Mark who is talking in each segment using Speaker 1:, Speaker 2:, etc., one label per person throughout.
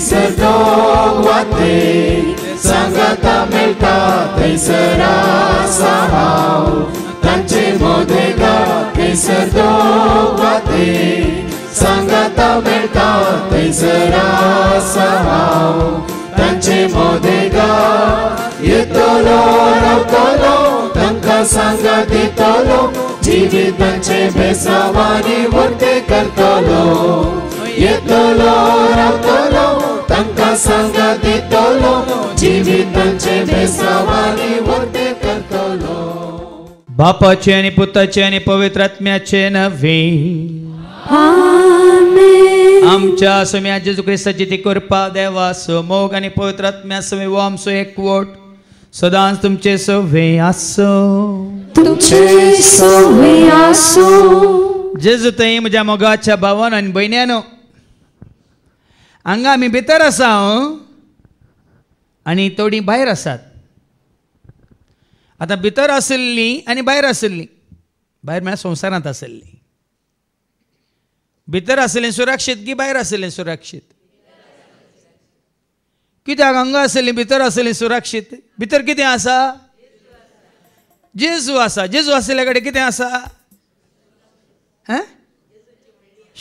Speaker 1: स दो वा सांगता मिळत थेसर तांचे मोदे गाव केस दो वा सांगता मिळत थरासा भाऊ त्यांचे मोदे गाव येतो रवतालो तांका तांचे बेसवा वर्ते करतो तांकां सांगा दितलो जिवितांचे बेसावानी वर्ते करतलो
Speaker 2: बापाचे आणि पुताचे आणि पवित्र आत्म्याचे नव्हे आमच्या स्वामी जेजू क्रिस्ताची ती कृपा देवा मोग आणि पवित्र आत्म्या स्वामी व आमचो एकवट सदांच तुमचे सवे आसो तुमचे सवे आसो जेजू तई म्हज्या मोगाच्या भावान आणि भयण्यानो हांगा आमी भितर आसा आणि आनी तोडी भायर आसात आता भितर आशिल्लीं आणि भायर आशिल्लीं भायर म्हळ्यार संसारात आसली भितर आसले सुरक्षित की भायर आशिल्लीं सुरक्षीत कित्याक हांगा आशिल्लीं भितर आशिल्लीं सुरक्षीत भितर कितें आसा जेजू आसा जेजू आशिल्ल्या कडेन कितें आसा हैं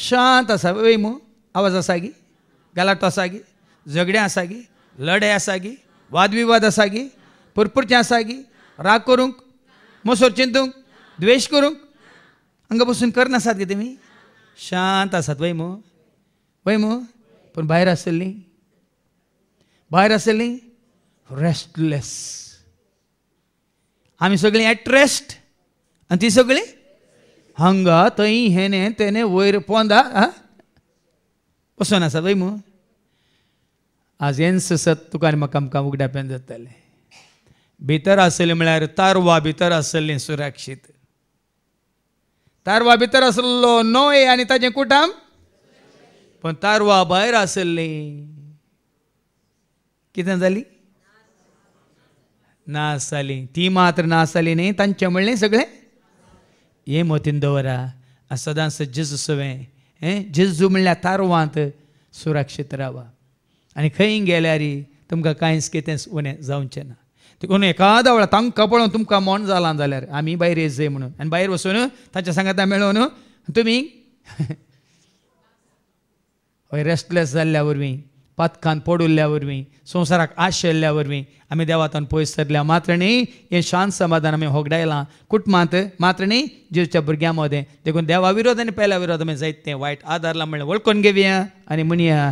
Speaker 2: शांत आसा वय मू आवाज आसा की ಗಲಾಟೆ गे झगडे असागी लढे असागी वादविवाद असागी पुरपुरचे असागी राग करूंक मसोर चिंतूंक द्वेष करूंक हांगा बसून करनासात गे तुमी शांत आसात वय मो वै मो पूण भायर आसली भायर आसली रेस्टलेस आमी सगळीं एट रेस्ट आनी ती सगळीं हांगा थंय हेने तेने वयर पोंदा आं वचोन आसा पळय मू आज येन्स सत तुका आनी म्हाका आमकां उगड्याप्यान जातालें भितर आसलें म्हळ्यार तारवा भितर आसलें सुरक्षीत तारवा भितर आसलो नोय आनी ताचें कुटाम पण तारवा भायर असले कितें जाली ना जाली ती मात्र ना जाली न्ही तांचें म्हणलें सगळें हे मतीन दवरा सदांच जिजसवें हें जेजू म्हणल्या तारवांत सुरक्षीत रावा आनी खंय गेल्यार तुमकां कांयच कितेंच उणें जावचें ना देखून एकादा वेळार तांकां पळोवन तुमकां मोन जालां जाल्यार आमी भायर येजय म्हणून आनी भायर वचून तांच्या सांगाता मेळोवन तुमी हय रेस्टलेस जाल्ल्या वरवीं पातकान पडुल्ल्या वरवीं संवसाराक आशिल्ल्या वरवीं आमी देवातान पयस सरल्या मात्र न्ही हें शांत समाधान आमी होगडायलां कुटुंबांत मात्र न्ही जेवच्या भुरग्यां मदें देखून देवा विरोध आनी पेल्या विरोध आमी जायत तें वायट आदार म्हणल्यार वळखून घेवया आनी म्हणया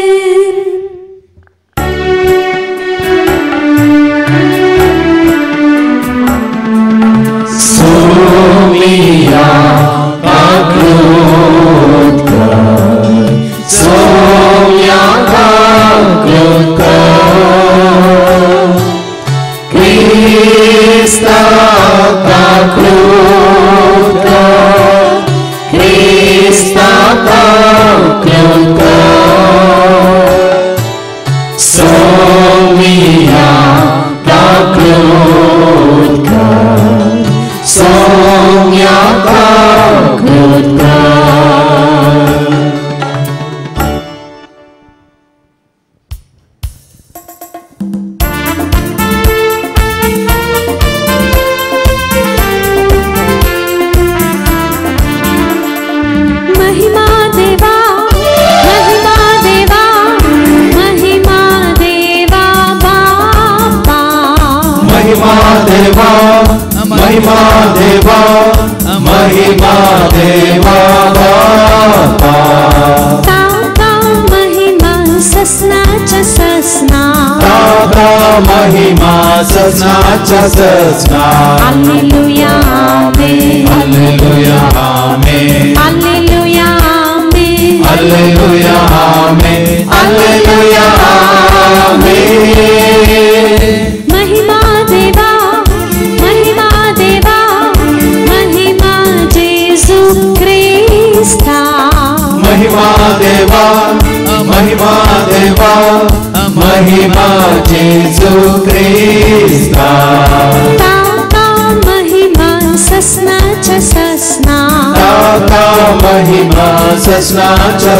Speaker 1: Krishna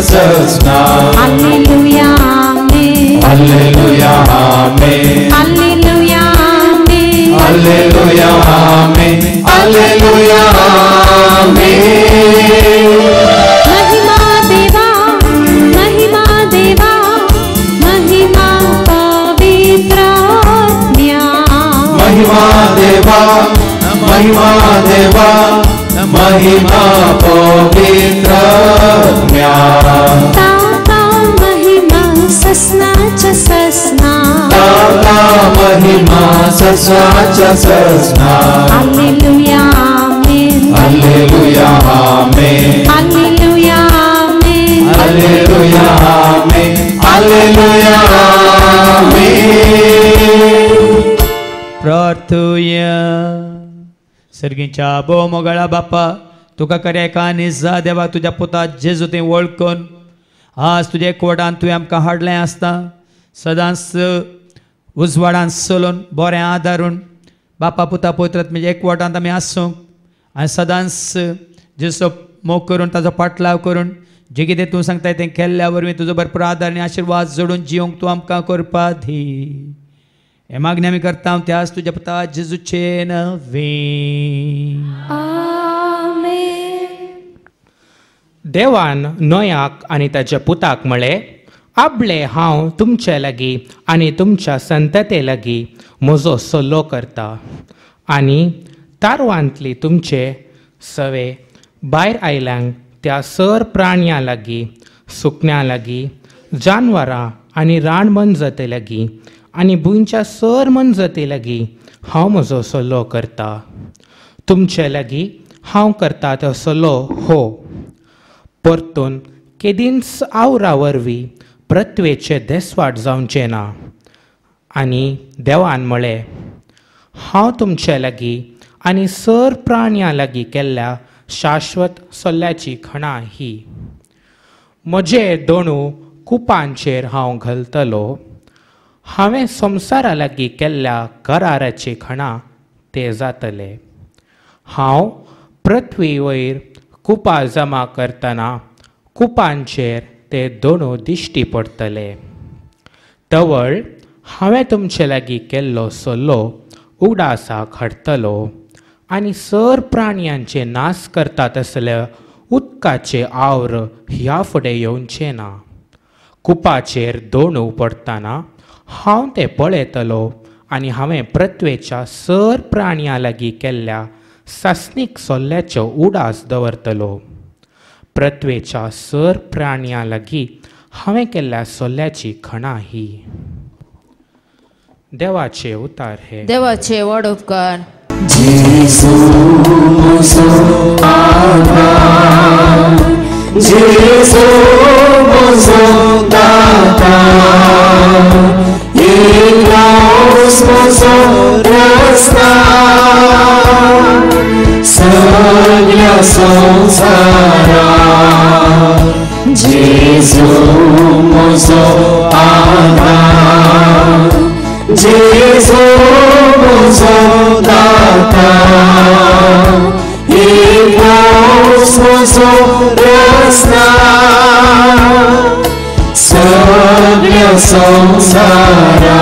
Speaker 1: Jesus now. Hallelujah, amen. Hallelujah,
Speaker 3: amen.
Speaker 1: Hallelujah, amen. Hallelujah,
Speaker 3: amen. Hallelujah,
Speaker 1: amen. महिमा देवा, महिमा देवा, महिमा पवित्र महिमा देवा, महिमा देवा, महिमा
Speaker 2: प्रार्थुया सर्गिंचा बो मोगळा बापा तुका खऱ्या एका जा देवा तुझ्या पुता जेजू ते वळखून आज तुझे कोर्टान तुवें आमकां हाडलें आसता सदांच उजवाडान चलून बरें आदारून बापा पुता पोयत्रत म्हणजे एकवटांत आमी आसूंक आनी सदांच जेसो मोग करून ताजो पाटलाव करून जे कितें तूं सांगताय तें केल्ल्या वरवीं तुजो भरपूर आदार आनी आशिर्वाद जोडून जिवंक तूं आमकां करपा धी हे मागणी
Speaker 3: आमी करता हांव आज तुज्या पुता जेजूचे नवे देवान नोयाक आनी ताच्या पुताक म्हळें आबले हांव तुमचे लागीं आनी तुमच्या संतते लागीं म्हजो सल्लो करता आनी तारवांतली तुमचे सवे भायर आयल्यांक त्या सर प्राण्यां लागीं सुकण्यां लागीं जानवरां आनी राण जते लागीं आनी भुंयच्या सर मन लागीं हांव म्हजो सल्लो करता तुमचे लागीं हांव करता तो सल्लो हो परतून केदींच आवरा वरवीं प्रत्वेचें देसवाट जावचें ना आनी देवान म्हळें हांव तुमचे लागीं आनी सर प्राण्या लागीं केल्ल्या शाश्वत सल्ल्याची खणां ही म्हजे दोणू कुपांचेर हांव घालतलो हांवें संवसारा लागीं केल्ल्या कराराची खणां ते जातले हांव पृथ्वी वयर कुपा जमा करतना कुपांचेर ते दोनू दिश्टी पडतले तवळ हांवें तुमचे लागीं केल्लो सल्लो उगडासाक हाडटलो आनी सर प्राण्यांचे नाश करता तसल्या उदकाचे आवर ह्या फुडें येवचे ना कुपाचेर दोणू पडटना हांव ते पळयतलो आनी हांवें पृथ्वेच्या सर प्राण्यां लागीं केल्ल्या सासनीक सोल्ल्याच्यो उडास दवरतलो पृथ्वेच्या सर प्राण्या लागी हांवें केल्ल्या सोल्ल्याची खणां ही देवाचे उतार हे देवाचे
Speaker 4: व्हड उपकार
Speaker 1: sangue sonsará, Jesus oada, Jesus odata, e vós orasna, sangue sonsará.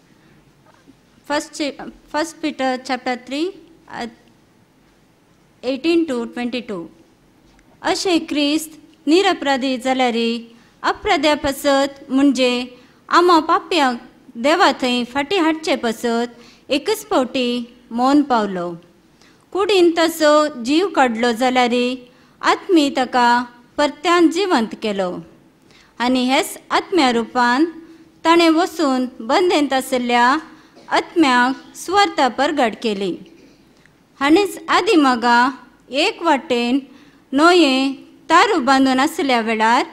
Speaker 5: first, first Peter chapter 3, 18 uh, to 22. अशे क्रिस्त निरपराधी जाल्यारी अपराध्या पसत म्हणजे आमो पाप्या देवा थंय फाटी हाडचे पसत एकच फावटी मोन पावलो कुडीन तसो जीव काडलो जाल्यारी आत्मी ताका परत्यान जिवंत केलो आनी हेच आत्म्या रुपान ताणें वचून बंदेंत आशिल्ल्या आत्म्याक परगट केली आदी मगा एक वाटेन नोये तारू बांधून असल्या वेळार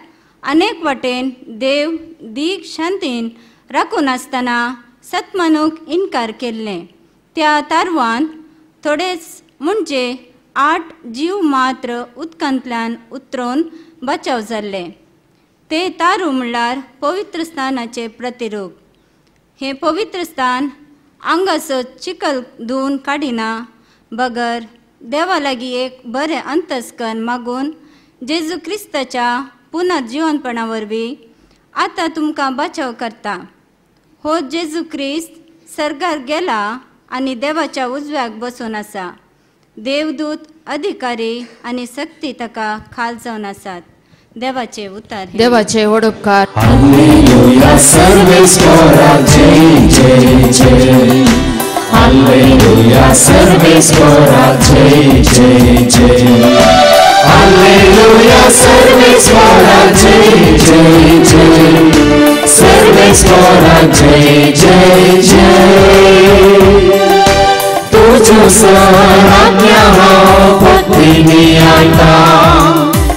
Speaker 5: अनेक वटेन देव दीक शांतीन राखून असताना सत्मानूक इन्कार केल्ले त्या तारवान थोडेच म्हणजे आठ जीव मात्र उदकांतल्यान उतरून बचाव जाल्ले ते तारू म्हणल्यार पवित्र स्थानाचे प्रतिरूप हे पवित्र स्थान अंगस चिकल धुवून काढिना बगर देवा लागी एक बरे अंतस्कन मागून जेजू क्रिस्ताच्या पुनर्जिवनपणा वरवीं आता तुमकां बचाव करता हो जेजू क्रिस्त सरगार गेला आणि देवाच्या उजव्याक बसून आसा देवदूत अधिकारी आणि सक्ती ताका खाल जावन आसात દેવાચે ઉતારે
Speaker 4: દેવાચે ઓડકાર
Speaker 1: હાલેલુયા સર્વેશ્વરા જય જય જય હાલેલુયા સર્વેશ્વરા જય જય જય હાલેલુયા સર્વેશ્વરા જય જય જય સર્વેશ્વરા જય જય જય તુજો સહાજ્ઞા હો પત્ની આયતા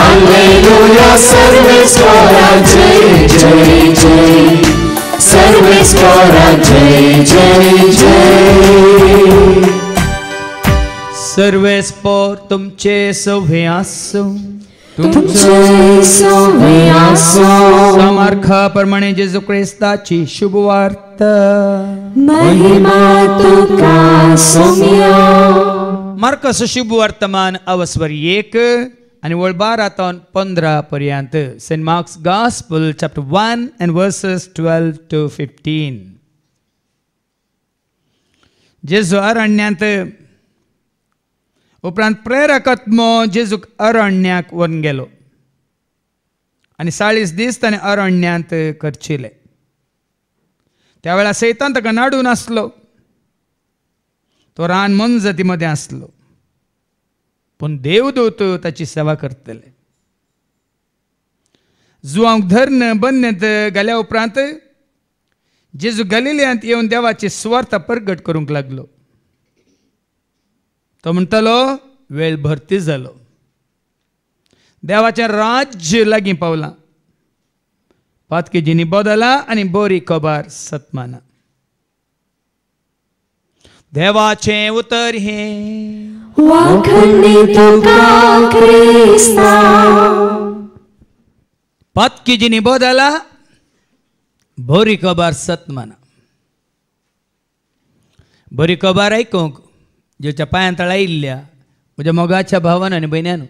Speaker 1: Alleluia, सर्वेच करा जय जय जय
Speaker 2: सर्वेच करा जय जय जय सर्वेस पोर तुमचे सव्हे आसो तुमचे सव्हे आसो सामार्खा प्रमाणे जेजू क्रिस्ताची शुभवार्ता महिमा तुका सोम्या मार्कस शुभ वर्तमान अवस्वर एक आणि वळ बारा पंधरा पर्यंत saint Mark's chapter one verses twelve to fifteen जेजू अरण्यात प्रेरकात्मो जेजू अरण्याक वन गेलो आणि चाळीस दिस ताका अरण्यात तो रान रान असंजती मध्ये आसलो पण देवदूत ताची सेवा करतले जुवांक धरन बन्न गेल्या उपरांत जेजू गलिल्यांत येवन देवाचे स्वार्थ प्रगट करूंक लागलो तो म्हणटालो वेळ भरती जालो देवाचे राज्य लागीं पावलां पातकी जिनी बदला आनी बोरी कबार सतमाना देवाचे उतर हे पत्किजिनी बोधला भोरी कबार सत्माना भोरी कबार ऐकूक जेवच्या पायांत आयिल्ल्या म्हज्या मोगाच्या भावान आणि भयण्यान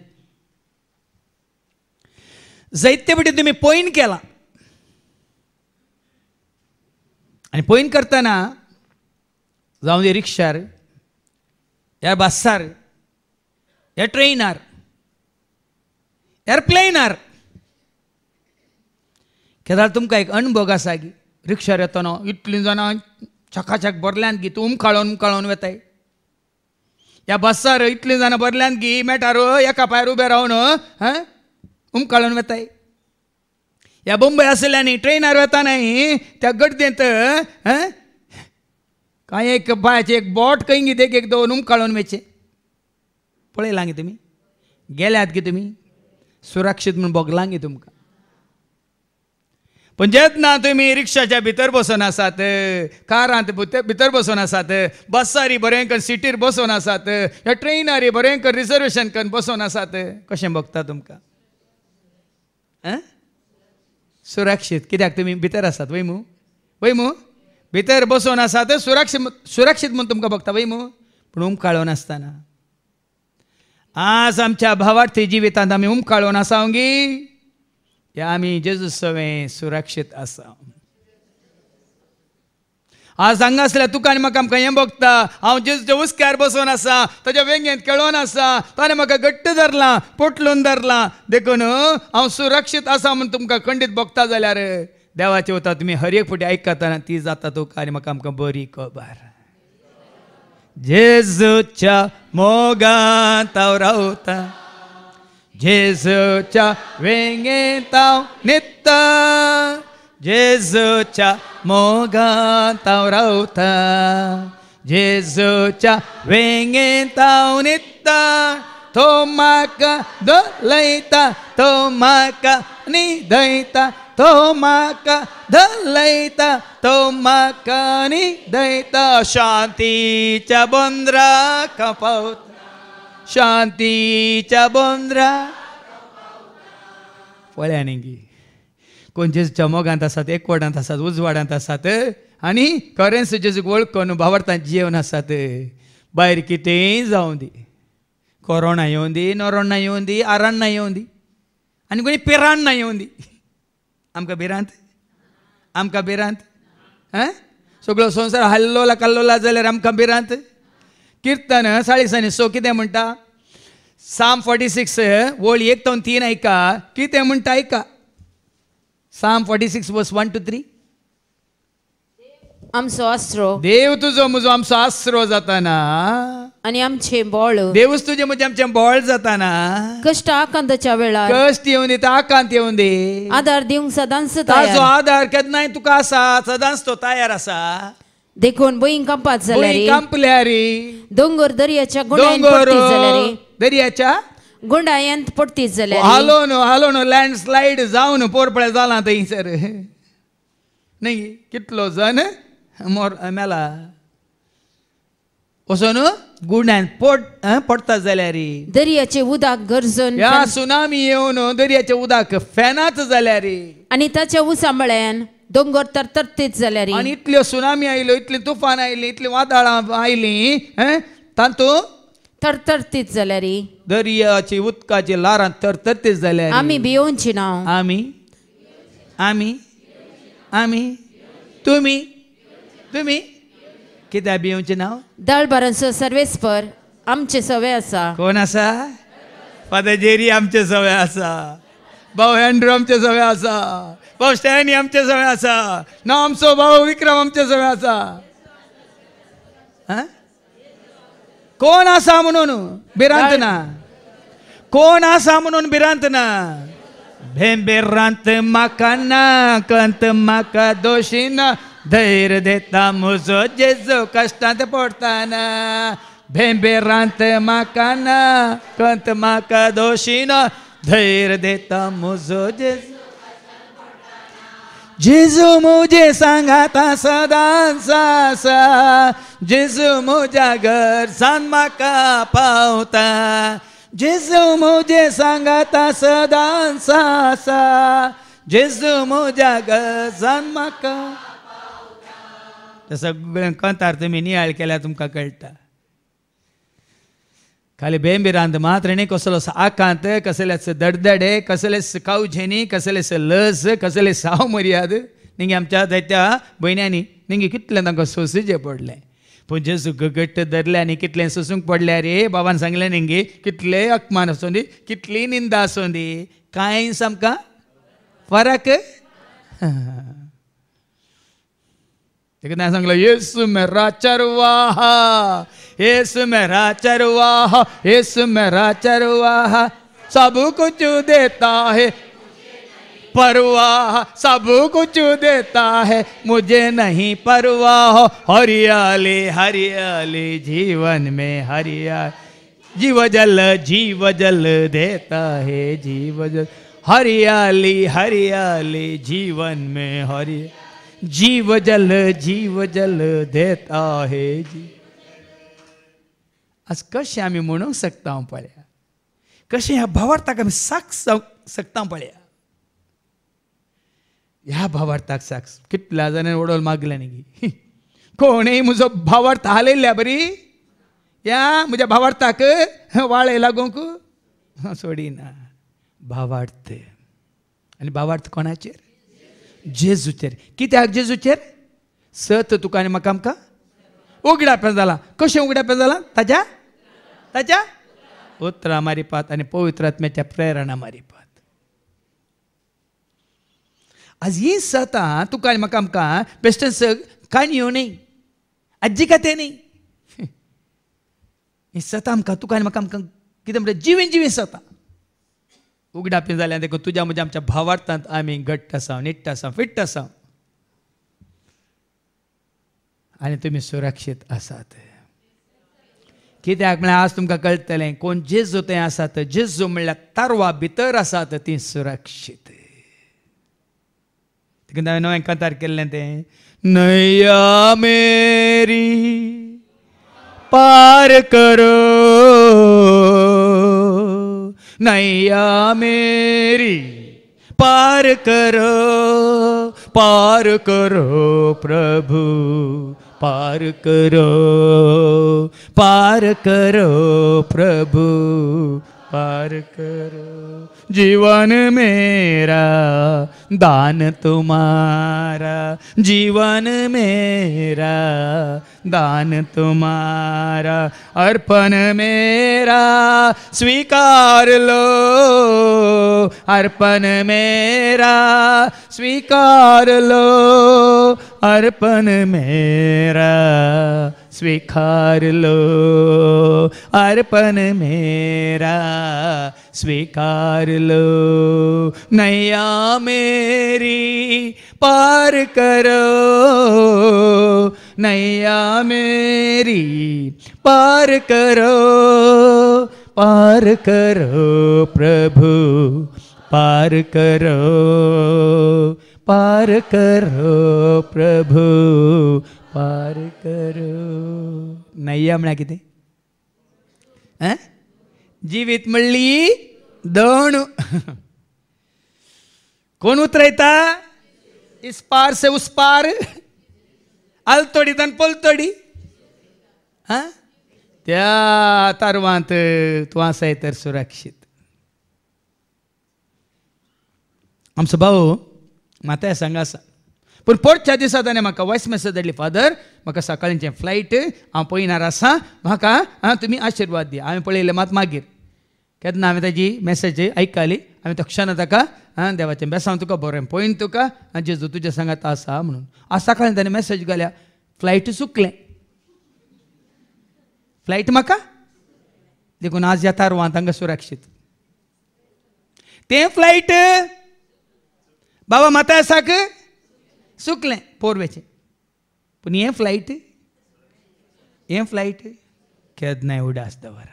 Speaker 2: जैते पटी तुमी केला आणि पोईन करताना। जाऊन दे रिक्षार या बस्सार या ट्रेनार एअरप्लेनार केदार तुमकां एक अणभोग आसा की रिक्षार येतना इतलीं जाणां छक भरल्यान गी तूं उमकाळून उमकाळून वेताय या बस्सार इतलीं जाणां बरल्यान गी मेटार एका पायर उबे रावन हां उमकाळून वेताय या बंबय आसल्यानी ट्रेनार वेतानाय त्या गर्देंत कांय एक बायचे एक बोट खंय देख एक दोन काळून वेचे पळयलां गे तुम्ही गेल्यात की तुम्ही सुरक्षित म्हणून भोगलां गे तुमकां पूण जेतना तुम्ही रिक्षाच्या भितर बसून आसात कारांत भितर बसून आसात बसारी बरें कर सिटीर बसून आसात या ट्रेनारी बरें कर रिजर्वेशन कर बसून आसात कशें भोगता तुमकां सुरक्षित सुरक्षीत कित्याक तुम्ही भितर आसात वयमू मू भितर बसून आसा तर सुरक्षीत सुरक्षीत म्हणून तुमकां भोगता वय मू पूण उमकाळून नासताना आज आमच्या भावार्थी जिवितांत आमी उमकाळून गी हे आमी जेजूस सवें सुरक्षीत आसा आज आसल्या तुका आनी म्हाका आमकां हें भोगता हांव जेजूच्या उस्क्यार बसून आसा ताज्या वेंगेंत खेळोन आसा ताणें म्हाका घट्ट धरलां पोटलून धरलां देखून हांव सुरक्षीत आसा म्हूण तुमकां खंडीत भोगता जाल्यार देवाचे होता तुम्ही हर एक फुटी ऐकताना ती जाता तो कार्य मग आमकां बरी खबर जेजूच्या मोगात रावता जेजूच्या वेंगेत नित्त जेजूच्या मोगात रावता वेंगे वेंगेत नित तो माका दोलयता तो माका निधयता तोमाका धलैता तोमाकानी दैता शांतीच्या बोंद्रा कपवता शांतीच्या बोंद्रा पळ्या निघी कोणचे चमोगांत आसात एकवटांत आसात उजवाडांत आसात आनी करन्सीचे वळखून भावार्थांत जेवण आसात भायर कितेंय जावं दी कोरोना येवं दी नोरोना येवं दी आराण्णा येवं दी आनी कोणी पिराण्णा येवं दी आमकां भिरांत आमकां भिरांत आं सगळो संवसार हल्लोला कल्लोला जाल्यार आमकां भिरांत किर्तन साळिसांनी सो कितें म्हणटा साम फोर्टी सिक्स वळ एक दोन तीन आयका कितें म्हणटा आयका साम फोर्टी सिक्स बस वन टू थ्री आमचो आसरो देव तुजो म्हजो आमचो आसरो जाताना आणि आमचे बोळ देवस्तुजे म्हणजे आमच्या बोळ जाताना
Speaker 4: कष्ट आकांताच्या वेळा
Speaker 2: कष्ट येऊन दे आकांत येऊन दे आधार देऊन सदांच ताजो आधार केन्नाय तुका आसा सदांच तो तयार आसा देखून बहीण कंपात कंपल्या रे डोंगर दर्याच्या
Speaker 4: डोंगर पडती
Speaker 2: दर्याच्या गुंडायंत पडती जाल्यारी हालो न हालो लँड लँडस्लाइड जावन पोरपळे झाला थंयसर नाही कितलो जण मोर मेला न्हू गुणान पोट पडता जाल्यार दर्याचे उदक गरजून ह्या सुनामी येवन
Speaker 4: दर्याचे उदक फॅनात जाल्यार आणि ताच्या उसामळ्यान दोंगर तर तरतेच
Speaker 2: जाल्यार आणि इतल्यो सुनामी आयल्यो इतली तुफान आयली इतली वादळां आयली तातूंत तरतरतीत जाल्यार दर्याची उदकाची लारां तरतीच जाल्यार आमी
Speaker 4: भिवची ना आमी आमी आमी तुमी तुमी
Speaker 2: कित्या बी नाव
Speaker 4: दल दळ सर्वेस्पर
Speaker 2: आमचे सवय आसा कोण आसा फादर जेरी आमचे आसा भाऊ एंड्रू आमचे आसा भाऊ स्टॅनी आमचे सवय आसा ना आमचो भाऊ विक्रम आमचे आसा कोण आसा म्हणून भिरांत ना कोण आसा म्हणून भिरांत ना म्हाका ना कंत म्हाका दोशी ना धैर्य देता मुझो जेजू कष्टांत पडताना भेंबे रांत माका ना कंत माका दोशी ना धैर्य देता मुझो जेजू जेजू मुझे सांगाता सदांचा आसा जेजू मुझ्या सान माका पावता जेजू मुझे सांगाता सासा आसा जेजू मुझ्या सान माका तर सगळ्यांकांत कंतार तुमी नियाळ केल्या तुमकां कळटा खाली बेंबिरांत मात्र न्ही कसलो आकांत कसलेच दडदडे कसलेच कसले कसलेच लस कसले साव मर्याद निंगे आमच्या जायत्या भयण्यांनी निंगे कितलें तांकां सोसुचें पडलें पूण जेजू गगट्ट धरले आनी कितलें सोसूंक पडलें रे बाबान सांगलें निंगे कितलें अकमान आसूं दी कितली निंदा आसूं दी कांयच आमकां फरक कितना संगलो येसु मेरा चरवाहा येसु मेरा चरवाहा येसु मेरा चरवाहा सब कुछ देता है परवाह सब कुछ देता है मुझे नहीं परवाह हरियाली हरियाली जीवन में हरिया जीव जल जीव जल देता है जीव जल हरियाली हरियाली जीवन में हरिया जीव जल जीव जल देत आहे जी आज कशें आम्ही म्हणू शकता पळया कशें ह्या भावार्थाक आमी साक्ष सकता पळया ह्या भावार्थाक साक्ष कितल्या जाणांनी ओढवलं मागल्या न्ही कोणी म्हजो भावार्थ हालयल्या बरी या म्हज्या भावार्थाक वाळे लागूंक सोडिना भावार्थ आणि भावार्थ कोणाचेर जेजूचेर कित्याक जेजूचेर सत तुका आनी म्हाका आमकां उगडापें जाला कशें उगडापें जाला ताच्या ताच्या उतरां मारिपात आनी पवित्रात्म्याच्या प्रेरणा मारिपात आज ही सतां तुका आनी म्हाका आमकां बेश्टें काणयो न्ही आजी कातें न्ही ही सतां आमकां तुका आनी म्हाका आमकां कितें म्हणटा जिवीन जिवीन सतां उगडापी झाल्या देखून तुज्या म्हज्या आमच्या भावार्थांत आमी घट्ट असा निट्ट असा फिट्ट असा आणि तुमी सुरक्षीत आसात कित्याक म्हळ्यार आज तुमकां कळटलें कोण जेजू तें आसात जेजू म्हणल्यार तारवा भितर आसात ती सुरक्षीत हांवें नवें कांतार केल्लें तें नया मेरी पार करो नैया मेरी पार करो पार करो प्रभु पार करो पार करो प्रभु पार करो जीवन मेरा दान तुम्हारा जीवन मेरा दान तुम्हारा अर्पण मेरा स्वीकार लो अर्पण मेरा स्वीकार लो अर्पण मेरा स्वीकार लो अर्पण मेरा स्वीकार लो नैया मेरी पार करो नैया मेरी पार करो पार करो प्रभु पार करो पार करो प्रभु पार करो नैया म्हणा किती जीवित म्हणली दण कोण उतरायता इस्पार से उस आलतोडी तन पोलतोडी हा त्या तारवांत तू असाय तर सुरक्षित आमचो भाऊ माता सांगा आसा पूण पोटच्या दिसा ताणें म्हाका वॉयस मेसेज धाडली फादर म्हाका सकाळींचें फ्लायट हांव पळयणार आसा म्हाका तुमी आशिर्वाद दिया हांवें पळयलें मात मागीर केदना हांवें ताजी मॅसेज आयकली हांवें तक्षण ताका आं देवाचें बेसांव तुका बरें पळयन तुका जेजू तुज्या सांगात आसा म्हणून आज सकाळीं ताणें मॅसेज घाल्या फ्लायट सुकलें फ्लायट म्हाका देखून आज येता रुवां तांकां सुरक्षीत तें फ्लायट बाबा आसाक सुकलें पोरवेचें पूण हें फ्लायट हें फ्लायट केदनाय उडास दवर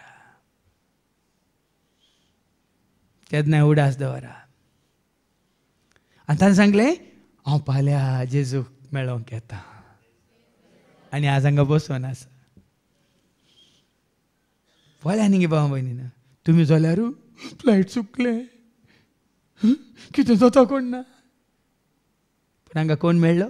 Speaker 2: केन्ना उडास दवरा आनी सांगले सांगलें हांव फाल्यां जेजूक मेळोंक येता आनी आज हांगा बसोन आसा फाल्यां आनी गे भाव ना तुमी जाल्यारू
Speaker 3: फ्लायट चुकलें
Speaker 2: कितें जाता कोण ना पूण हांगा कोण मेळ्ळो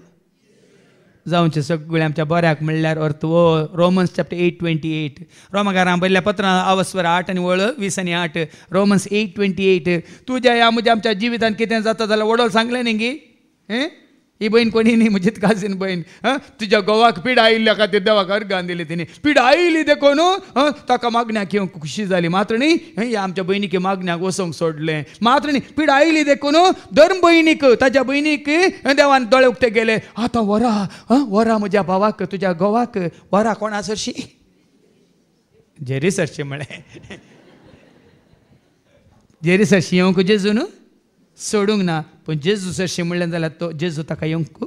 Speaker 2: जावचे सगळे आमच्या बऱ्याक म्हणल्यार अर्थ वो Romans chapter eight twenty eight रोमकारां बरल्या पत्रां अवस्वर आठ आनी वळ वीस आनी आठ रोमन्स एट ट्वेंटी एट तुज्या ह्या म्हज्या आमच्या जिवितान कितें जाता जाल्यार वडोल सांगलें न्ही गी ही बहीण कोणी नाही म्हणजे कासीन बहीण तुज्या गोवाक पीड आयिल्ल्या का ते देवाकार दिले तिने पीड आयली देखून ताका मागण्याक येवंक खुशी जाली मात्र न्ही हे आमच्या बहिणीक मागण्याक वसोंक सोडलें मात्र न्ही पीड देखून दर बहिणीक ताज्या बहिणीक देवान दोळे उक्ते गेले आतां वरा वरा म्हज्या भावाक तुज्या गोवाक वरा कोणा सरशी झेरी सरशी म्हळें झेरी सरशी येवंक जेजून सोडूंक ना Quando Jesus achei म्हणलें जाल्यार तो जेजू ताका येवंक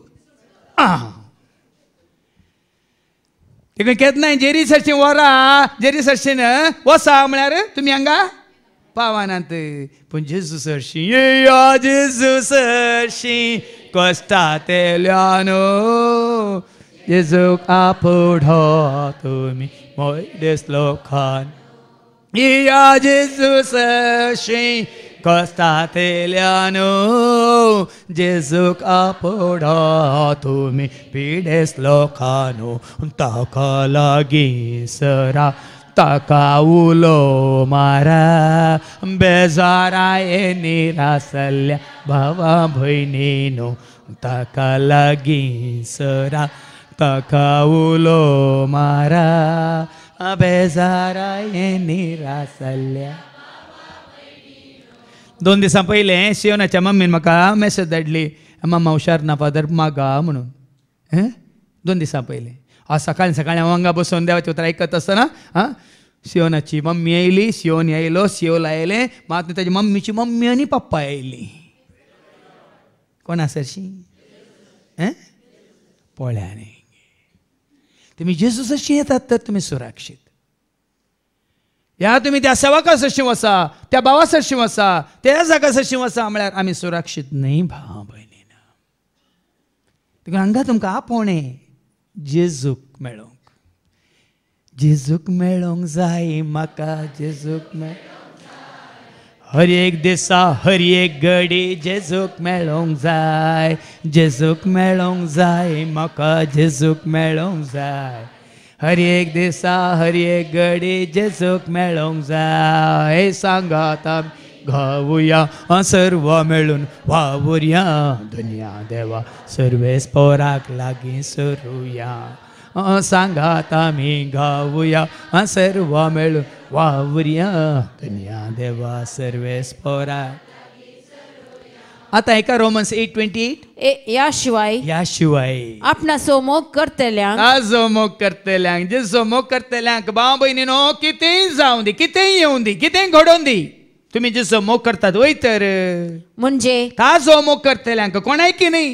Speaker 2: तिकडे घेत नाही जेरी सरशी वरा जेरी सरशें वसा म्हळ्यार तुमी हांगा पावनांत पूण जेजू सरशी येया जेजू सरशी कश्टा तेल्यानो जेजूक आपोडो तुमी मोयडेसलो खान या जेजू सरशी costateleanu Jesu capodă tu mi pides locanu ta calagi sera ta caulo mara bezara e nirasalya bava bhinino ta calagi sera ta caulo mara bezara e nirasalya दोन दिसां पयलें शिवनाच्या मम्मीन म्हाका मॅसेज धाडली मम्मा हुशार ना फादर मागा म्हणून दोन दिसां पयलें हांव सकाळीं सकाळीं हांव हांगा बसून देवाचें उतर आयकत आसतना आं शिवनाची मम्मी आयली शिवन आयलो शिवला आयलें मात ताजी मम्मीची मम्मी आनी पप्पा आयली कोण आसा शी हैं पळ्या आनी तुमी येतात तर तुमी सुरक्षीत ह्या तुम्ही त्या सेवाका सशिम वसा त्या भावा सशीं वसा त्या जागा सशीं असा म्हळ्यार आम्ही सुरक्षित नाही भाव भयणीन हांगा तुमकां आपोवणें जेजूक मेळोंक जेजूक मेळोंक जाय म्हाका जेजूक मेळ हर एक दिसा हर एक घडी जेजूक मेळोंक जाय जेजूक मेळोंक जाय म्हाका जेजूक मेळोंक जाय हरी एक दिसा हरी एक घडी सुख मेळोंक जाय हे सांगात आमी घावुया सर्व मेळून वावुर्या
Speaker 3: दुनिया देवा
Speaker 2: सर्वेस पोराक लागी सरुया सांगात आमी गावुया सर्व मेळून वावुर्या दुनिया देवा सर्वेस पोराक आता एका रोमन्स एट ट्वेंटी एट याशिवाय याशिवाय आपणा सोमोग करतल्यांक हा सोमो करतल्यांक जे सोमो करतल्यांक भाव भयणीनो कितेंय जावं दी कितेंय येवं दी कितेंय घडोवन दी तुम्ही जे सोमो करतात वय तर म्हणजे का सोमो करतल्यांक कोणाय की नाही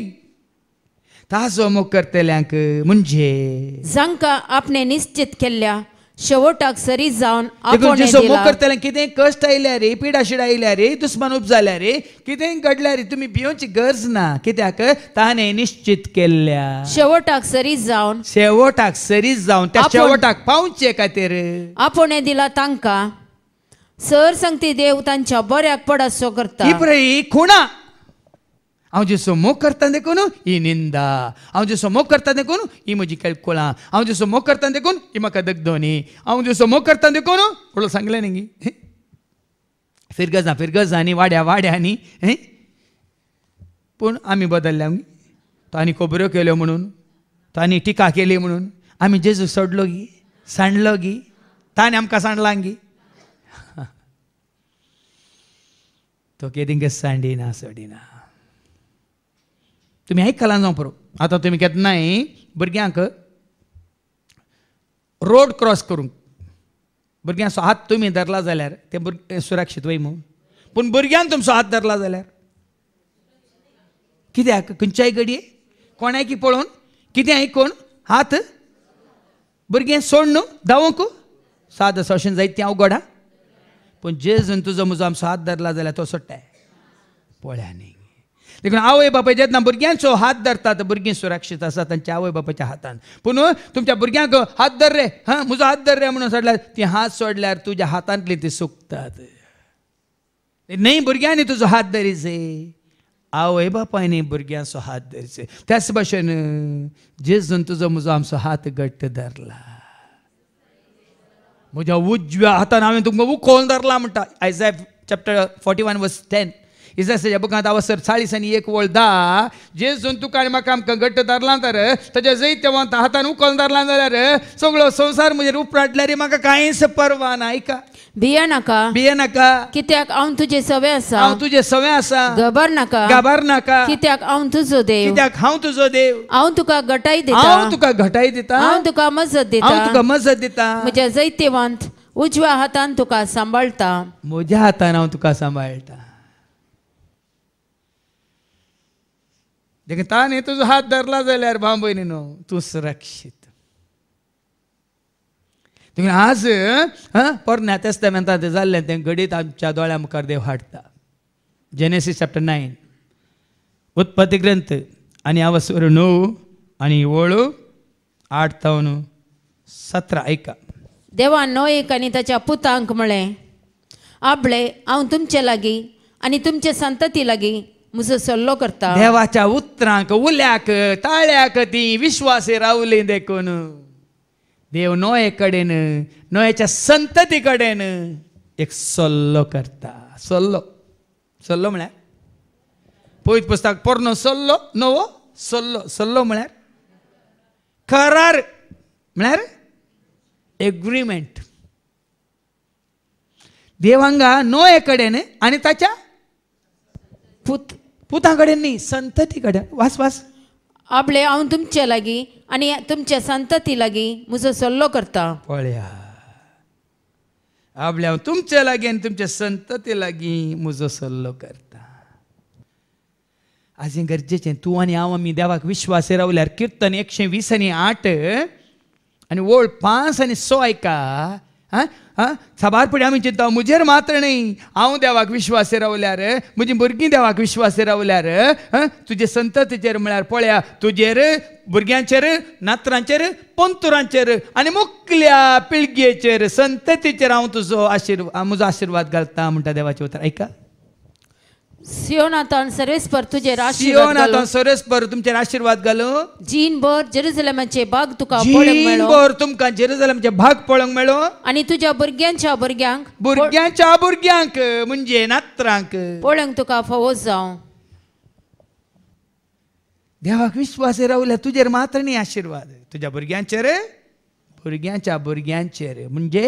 Speaker 2: ता सोमो करतल्यांक म्हणजे
Speaker 4: जांकां आपणे निश्चित केल्या शेवटाक
Speaker 2: जावन आपण मोग करतले कितें कश्ट आयल्या रे पिडाशीड आयल्या रे उप जाल्या रे किती घडल्या रे तुम्ही भिवची गरज ना कित्याक ताने निश्चित केल्या
Speaker 4: शेवटाक सरी जावन
Speaker 2: शेवटाक सरी जावन त्या शेवटाक पावचे खातीर आपण
Speaker 4: दिला तांकां सर सांगती देव तांच्या बऱ्याक असो करता ही
Speaker 2: खुणा हांव जसो मोग करता देखून ही निंदा हांव जसो मोग करता देखून ही हांव जसो मोग करता देखून ही दगधो नी हांव जसो मोग करता दे फिरगज फिरगजांनी वाड्या वाड्या नी पण आम्ही बदलल्या तो आनी कोबरं केल म्हणून तो टिका टीका केली म्हणून आम्ही जेजू सोडलो गी सांडलो गी आमकां सांडला गी तो किती सांडिना सोडिना तुम्ही ऐकला जाऊ परो आता तुम्ही घेत नाही भुरग्यांक रोड क्रॉस करूंक भुरग्यांचो हात तुम्ही धरला जाल्यार ते भुरगे सुरक्षीत वय म्हणून पूण भुरग्यान तुमचो हात धरला जाल्यार कित्याक खंयच्याय घडये कोणाकी पळोवन कितें कोण हात भुरगें सोड न्हू धांवक साद सोशन जायत हांव घोडा पूण जंतू जो म्हजो आमचो हात धरला जाल्यार तो सोडटाय पळया न्ही देखून आवय बापाय जेन्ना भुरग्यांचो हात धरता तर भुरगीं सुरक्षीत आसा तांच्या आवय बापायच्या हातान पूण हो, तुमच्या भुरग्यांक हात धर रे हां म्हजो हात धर रे म्हणून सोडल्यार ती हात सोडल्यार तुज्या हातांतली ती सुकतात न्ही भुरग्यांनी तुजो हात धरीचे आवय बापायनी भुरग्यांचो हात धरचे त्याच भाशेन जेजून तुजो म्हजो आमचो हात घट्ट धरला म्हज्या उजव्या हातान हांवें तुमकां उखोवन धरला म्हणटा आयज chapter forty one verse ten ఇసయ अवसर అవసర చాలీస్ అని वळ వోల్దా जे जंतू कांय म्हाका आमकां घट्ट धरला तर ताच्या जैत वंत हातान धरला धरलां जाल्यार सगळो संवसार रूप रे म्हाका कांयच पर्वा ना आयका भिया नाका भिया नाका कित्याक हांव तुजे सवे आसा हांव तुजे सवे आसा
Speaker 4: घाबर नाका घाबर नाका कित्याक हांव तुजो देव कित्याक हांव तुजो देव हांव तुका घटाय दिता हांव तुका घटाय दिता हांव तुका मजत दिता हांव तुका मजत दिता म्हज्या जैतेवंत उजव्या हातान तुका सांबाळटा
Speaker 2: म्हज्या हातान हांव तुका सांबाळटा देखील ताने तुझो हात धरला जाल्यार बांबयनी न्हू तूं सुरक्षीत आज पोरण्या तेस्तामेंतात तें जाल्लें तें घडीत आमच्या दोळ्या मुखार देव हाडटा जेनेसिस चॅप्टर नायन उत्पत्ती ग्रंथ आनी अवसर णव आनी ओळू आठ तावन सतरा ऐका
Speaker 4: देवान नोयेक आनी ताच्या पुतांक म्हळें आबळे हांव तुमचे लागीं आनी तुमचे संतती लागीं मुझे सल्लो करता देवाच्या
Speaker 2: उतरांक उल्याक ताळ्याक ती विश्वासे रावली देखून देव नोये कडेन नोयेच्या संतती कडेन एक सल्लो करता सल्लो सल्लो म्हळ्यार पोयत पुस्तक पोरनो सल्लो नवो सल्लो सल्लो म्हळ्यार करार म्हळ्यार एग्रीमेंट देवांगा नोये कडेन आनी ताच्या पूत पुताकडेनी संतती कडेन वास वास आपले हांव तुमच्या लागी
Speaker 4: आणि तुमच्या संतती लागी म्हजो सल्लो करता
Speaker 2: पळया आपल्या हांव तुमचे लागीं तुमच्या तुमचे संतती लागी म्हजो सल्लो करता आज गरजेचे गरजेचें तूं आनी हांव आमी देवाक विश्वास रावल्यार कीर्तन एकशे वीस आनी आठ आनी ओळ पांच आणि सो ऐका आम्ही चिंता ಮುಜೇರ್ मात्र नाही हांव देवाक विश्वास रावल्यार म्हजी भुरगीं देवाक विश्वास रवल्यार तुजे संततीचेर म्हळ्यार पळया तुजेर भुरग्यांचेर नातरांचेर पंतुरांचेर आनी मुकल्या पिळगेचेर संततीचेर हांव तुजो आशिर्वाद म्हजो आशिर्वाद घालता म्हणटा देवाचे उतर आयका
Speaker 4: సియోనాథాన్ సర్వేస్పర్ पर ఆశీర్వాద
Speaker 2: आशीर्वाद घालो
Speaker 4: जीन बर जेरुसलेमचे भाग तुका पळोवंक मेळो जीन बर
Speaker 2: तुमकां जेरुसलेमचे भाग पळोवंक मेळो
Speaker 4: आनी तुज्या भुरग्यांच्या भुरग्यांक
Speaker 2: भुरग्यांच्या भुरग्यांक म्हणजे नात्रांक पळोवंक तुका फावो जावं देवाक विश्वास रावल्या तुजेर मात्र न्ही आशीर्वाद तुज्या भुरग्यांचेर भुरग्यांच्या भुरग्यांचेर म्हणजे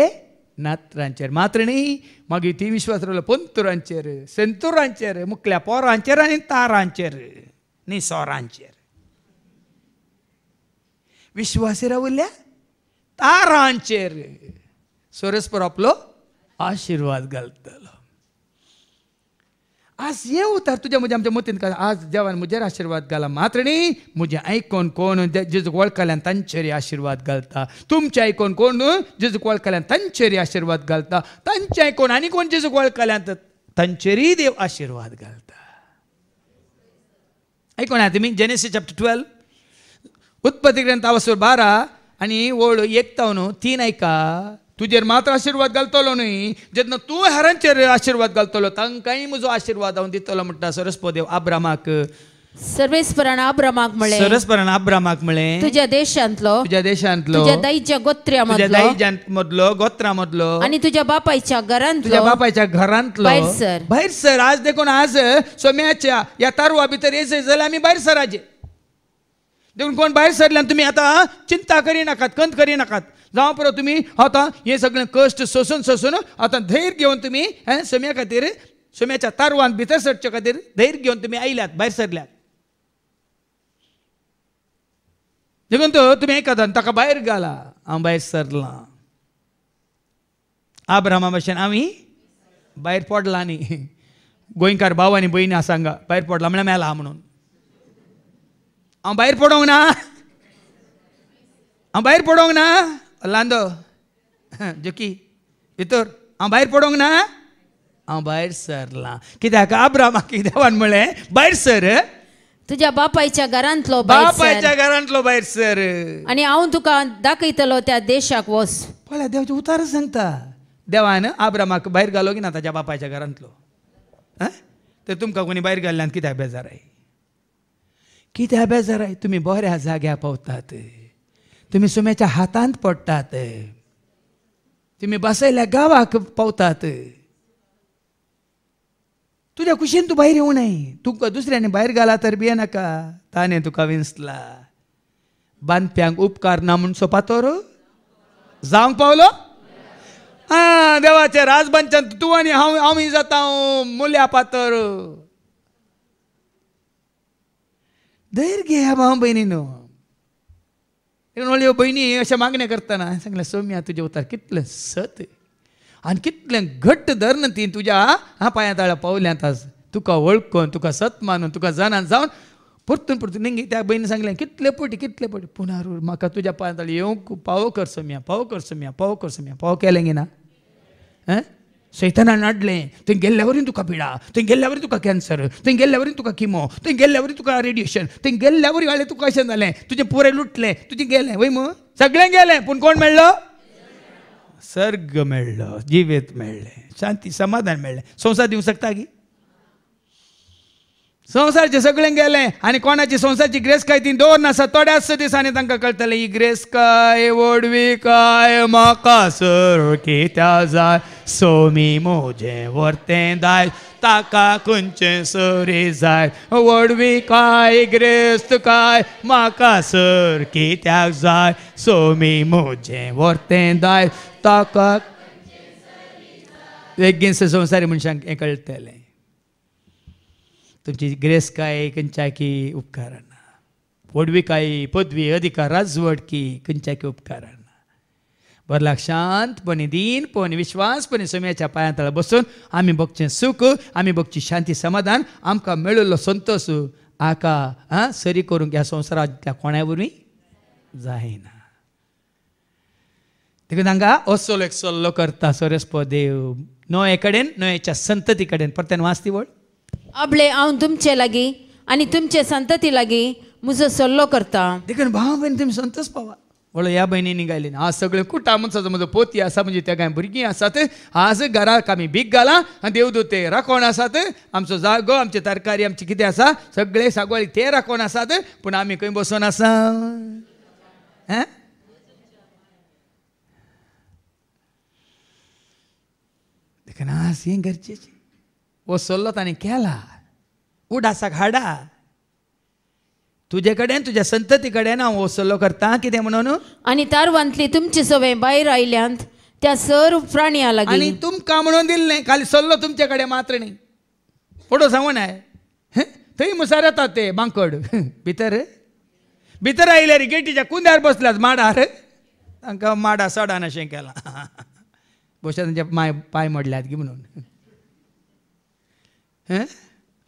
Speaker 2: नाचे मात्र न्ही मागीर ती विश्वास रवली पंतुरांचे संतुरांचे मुकल्या पोरांचेर आणि तारांचेर नी सोरांचेर विश्वासी रावल्या तारांचेर सोस्पुर आपलो आशीर्वाद घालतलो आज ये उतार तुझ्या म्हज्या आमच्या मतीन का आज देवान म्हजेर आशिर्वाद घाला मात्र न्ही म्हजें आयकोन कोण जेजूक वळखल्यान तांचेरी आशिर्वाद घालता तुमचे आयकोन कोण जेजूक वळखल्यान तांचेरी आशिर्वाद घालता तांचे आयकोन आनी कोण जेजूक वळखल्यान तांचेरी देव आशिर्वाद घालता ऐकून आहात तुम्ही जेनेसी चॅप्टर ट्वेल्व उत्पत्ती ग्रंथ वसूर बारा आणि ओळ एकता न्हू तीन आयका तुजेर मात्र आशीर्वाद घालतलो न्हय जेन्ना तूं हेरांचेर आशिर्वाद घालतलो तांकांय म्हजो आशिर्वाद हांव दितलो म्हणटा सरस्वदेव आब्रामाक
Speaker 4: सर्वेस्परान आब्रामाक म्हळे सरस्परान
Speaker 2: आब्रामाक म्हळे तुज्या
Speaker 4: देशांतलो तुज्या
Speaker 2: देशांतलो तुज्या
Speaker 4: दाईच्या गोत्र्या तुज्या दाईज्यां
Speaker 2: मदलो गोत्रा मदलो आणि
Speaker 4: तुज्या बापायच्या घरांत तुज्या बापायच्या
Speaker 2: घरांतलो भायर सर भायर सर आज देखून आज सोम्याच्या या तारवा भितर येस जाल्यार आमी भायर सराचे देखून कोण भायर आणि तुम्ही आता चिंता करिनाकात कंत करिनाकात जावं परत तुम्ही आता हे सगळें कष्ट सोसून सोसून आता धैर्य घेऊन तुम्ही सोम्या सम्या खातीर सम्याच्या तारवान भितर सरच्या खातीर धैर्य घेऊन तुम्ही आयल्यात बाहेर सरल्यात देखून तो तुमी एकादान ताका भायर गाला हांव भायर सरलां आब्रामा भाशेन आमी भायर पडलां न्ही गोंयकार भाव आनी भयणी आसा हांगा भायर पडला म्हणल्यार मेला म्हणून அவன் பயிர் போடுவாங்கண்ணா அவன் பயிர் போடுவாங்கண்ணா லாந்தோ ஜொக்கி வித்தூர் हांव भायर पडोंक ना हांव भायर सरलां कित्याक आब्रामाक देवान म्हळें भायर सर
Speaker 4: तुझ्या बापायच्या घरांतलो बापायच्या
Speaker 2: घरांतलो भायर सर
Speaker 4: आनी हांव तुका दाखयतलो त्या देशाक वस पळय देवाचे उतार सांगता
Speaker 2: देवान आब्रामाक भायर घालो की ना ताच्या बापायच्या घरांतलो तर तुमकां कोणी भायर घाल्ल्यान कित्याक बेजार आहे कित्या बेजाराय तुम्ही बऱ्या जाग्या पावतात तुम्ही सुम्याच्या हातांत पडतात तुम्ही बसयल्या गावाक पावतात तुझ्या खुशीन तू बाहेर येऊ नये तुका दुसऱ्याने बाहेर घाला तर बिये नका ताने तुका विंचला बांदप्यांक उपकार ना सो सोपातोर जावंक पावलो आ देवाचे राजबंचन तू आणि हांव आमी जाता मुल्या पातोर धैर्य ह्या भाऊ बहिणीनो म्हणले बहिणी अशा मागण्या करताना सांगला सौम्या तुझे उतार कितलं सत आणि कितले घट्ट धरण ती तुझ्या हा पांया ताळा पावल्या तास तुका वळखून तुका सत मानून तुका जाणान जावन परतून परतून नेंगी त्या बहिणी सांगलें कितले पोटी कितले पटी पुन्हा म्हाका तुझ्या पाया येऊ येवंक पावो कर सोम्या पावो कर सोम्या पावो कर सोम्या पाव केलें गे ना सैतानान हाडलें थंय गेल्ल्यावरीन तुका पिडा थंय गेल्ल्यावरी तुका कॅन्सर थंय गेल्ल्यावरी तुका किमो थंय गेल्ल्यावरी तुका रेडिएशन थंय गेल्ल्यावरी हाडलें तुका अशें जालें तुजें पुरें लुटलें तुजें गेलें वय मग सगळें गेलें पूण कोण मेळ्ळो सर्ग मेळ्ळो जिवेत मेळ्ळें शांती समाधान मेळ्ळें संवसार दिवंक शकता की संवसारचे सगळे गेले आणि कोणाची संसारची ग्रेस काय ती दोन असा थोड्याच दिसांनी तांकां कळटलें ही ग्रेस काय वडवी काय म्हाका सर कित्या जाय सोमी मोजे वरते दाय ताका खंयचे सोरी जाय वडवी काय ग्रेस्त काय म्हाका सर कित्याक जाय सोमी मोजे वरते दाय ताका बेगीन संवसारी मनशांक हे कळटलें तुमची ग्रेस काय उपकारण उपकारांना काय पदवी अधिकार राजवडकी की उपकारांना बरला शांतपणे दिनपणे विश्वासपणे सोम्याच्या पायांतळा बसून आम्ही बघचे सुख आम्ही बोगची शांती समाधान आमकां मेळिल्लो संतोष आका आं सरी करूंक ह्या संवसारांतल्या त्या जायना देखून हांगा असोल एक सल्लो करता सोरेस्पो देव नोये कडेन नोयेच्या संतती कडेन परत्यान वाचती वड
Speaker 4: अबले हांव तुमचे लागीं आनी तुमचे संतती लागीं म्हजो सल्लो करता देखन
Speaker 2: भाव भावान तुमी संतोष पावा व्हळू ह्या भयणींनी गायली हा सगळें कुटामच म्हजो पोती आसा म्हणजे त्या कांय भुरगीं आसात आज घराक आमी बीक घालां आनी देवदूते राखण आसात आमचो जागो आमचे तरकारी आमचे कितें आसा सगळे सागवाळी ते राखण आसात पूण आमी खंय बसून आसा हैं देखून आज हें गरजेचें ओसल्लो ताणें केला उडासाक हाडा तुजे कडेन तुज्या संतती कडेन हांव ओसल्लो करता कितें म्हणून
Speaker 4: आनी तारवांतली तुमची सवय भायर आयल्यांत त्या सर्व प्राणी आला आनी
Speaker 2: तुमकां म्हणून दिल्लें खाली सल्लो तुमचे कडेन मात्र न्ही फोटो सांगून हाय थंय मुसार येता ते बांकड भितर भितर आयले रे गेटीच्या कुंद्यार बसल्यात माडार तांकां माडा सडा अशें केलां बशे माय पाय मोडल्यात की म्हणून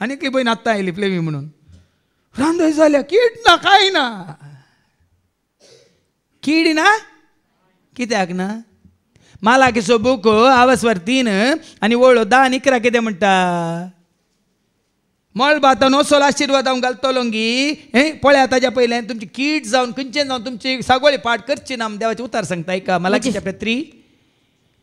Speaker 2: आणि की आत्ता आयली म्हणून रांधो जाल्या कीड ना काय ना कीड ना कित्याक ना सो बुक वर तीन आनी वळो दहा निकरा इकरा कितें म्हणटा मळ भातान असोल आशिर्वाद हांव घालतलोंगी हे पळया ताज्या पयल्यान तुमची कीड जाऊन खंयचे जाऊन तुमची सागोळी पाठ करची ना देवाचे उतार सांगता ऐका मला कितें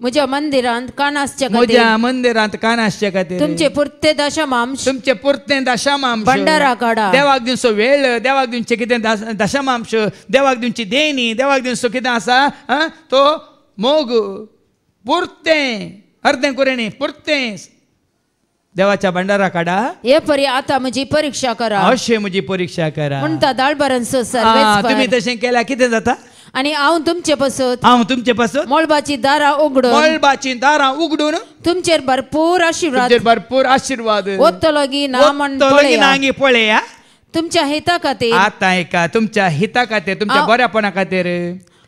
Speaker 4: म्हज्या मंदिरांत कानासच्या म्हज्या
Speaker 2: मंदिरांत कानासच्या खातीर तुमचे पुरते दशमांश तुमचे पुरते दशमांश भंडारा काडा देवाक दिवचो वेळ देवाक दिवचे कितें दशमांश देवाक दिवची देणी देवाक दिवचो कितें आसा तो मोग पुरतें अर्दे कुरेणी पुरतें देवाच्या भंडारा काडा हे परी
Speaker 4: आता म्हजी परीक्षा करा अवश्य
Speaker 2: म्हजी परीक्षा करा म्हणटा
Speaker 4: दाळबरन तुम्ही तशें केल्या कितें जाता आणि हांव तुमचे पसत हांव तुमचे पसत मोळबाची दारां उगडून
Speaker 2: मोळबाची
Speaker 4: दारां उगडून तुमचेर भरपूर आशीर्वाद भरपूर आशीर्वाद ओत्तलो गी ना म्हणटलो पळया तुमच्या हिता खातीर आतां
Speaker 2: एका तुमच्या हिता खातीर तुमच्या बऱ्यापणा खातीर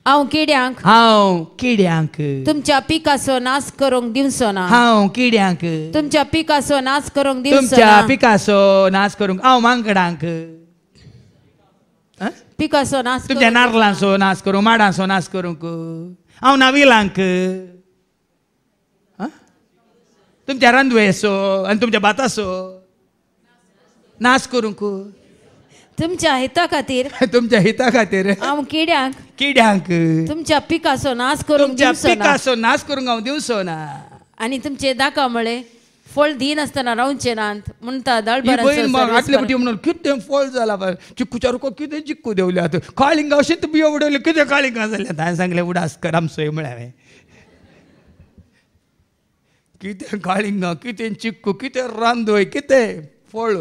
Speaker 4: हांव किड्यांक हांव किड्यांक तुमच्या पिकाचो नाश करूंक दिवसो ना हांव किड्यांक तुमच्या पिकाचो नाश करूंक दिवचो तुमच्या
Speaker 2: पिकाचो नाश करूंक हांव मांगडांक Picasso nasco. Tu करू lanso nascoro, ma danso nascoro. A una vilanc. तुमच्या रांदवेसो आणि तुमच्या बातासो नाश कु तुमच्या हिता खातीर तुमच्या हिता खातीर हांव
Speaker 4: किड्यांक किड्यांक तुमच्या पिकासो नाश करू तुमच्या पिकासो नाश करूंक हांव दिवसो ना आनी तुमचे दाखा म्हळे फळ दिन असताना रावचेनांत म्हणटा आटले फाटी
Speaker 2: म्हणून कितें फळ जाला बाय चिक्कू रुको कितें चिक्कू देवले आतां काळिंगा अशेंच बियो उडयल्यो कितें काळिंगा जालें आतां हांवें सांगलें उडास कर सोय म्हळें हांवें कितें काळिंगा कितें चिक्कू कितें रांदोय कितें फळ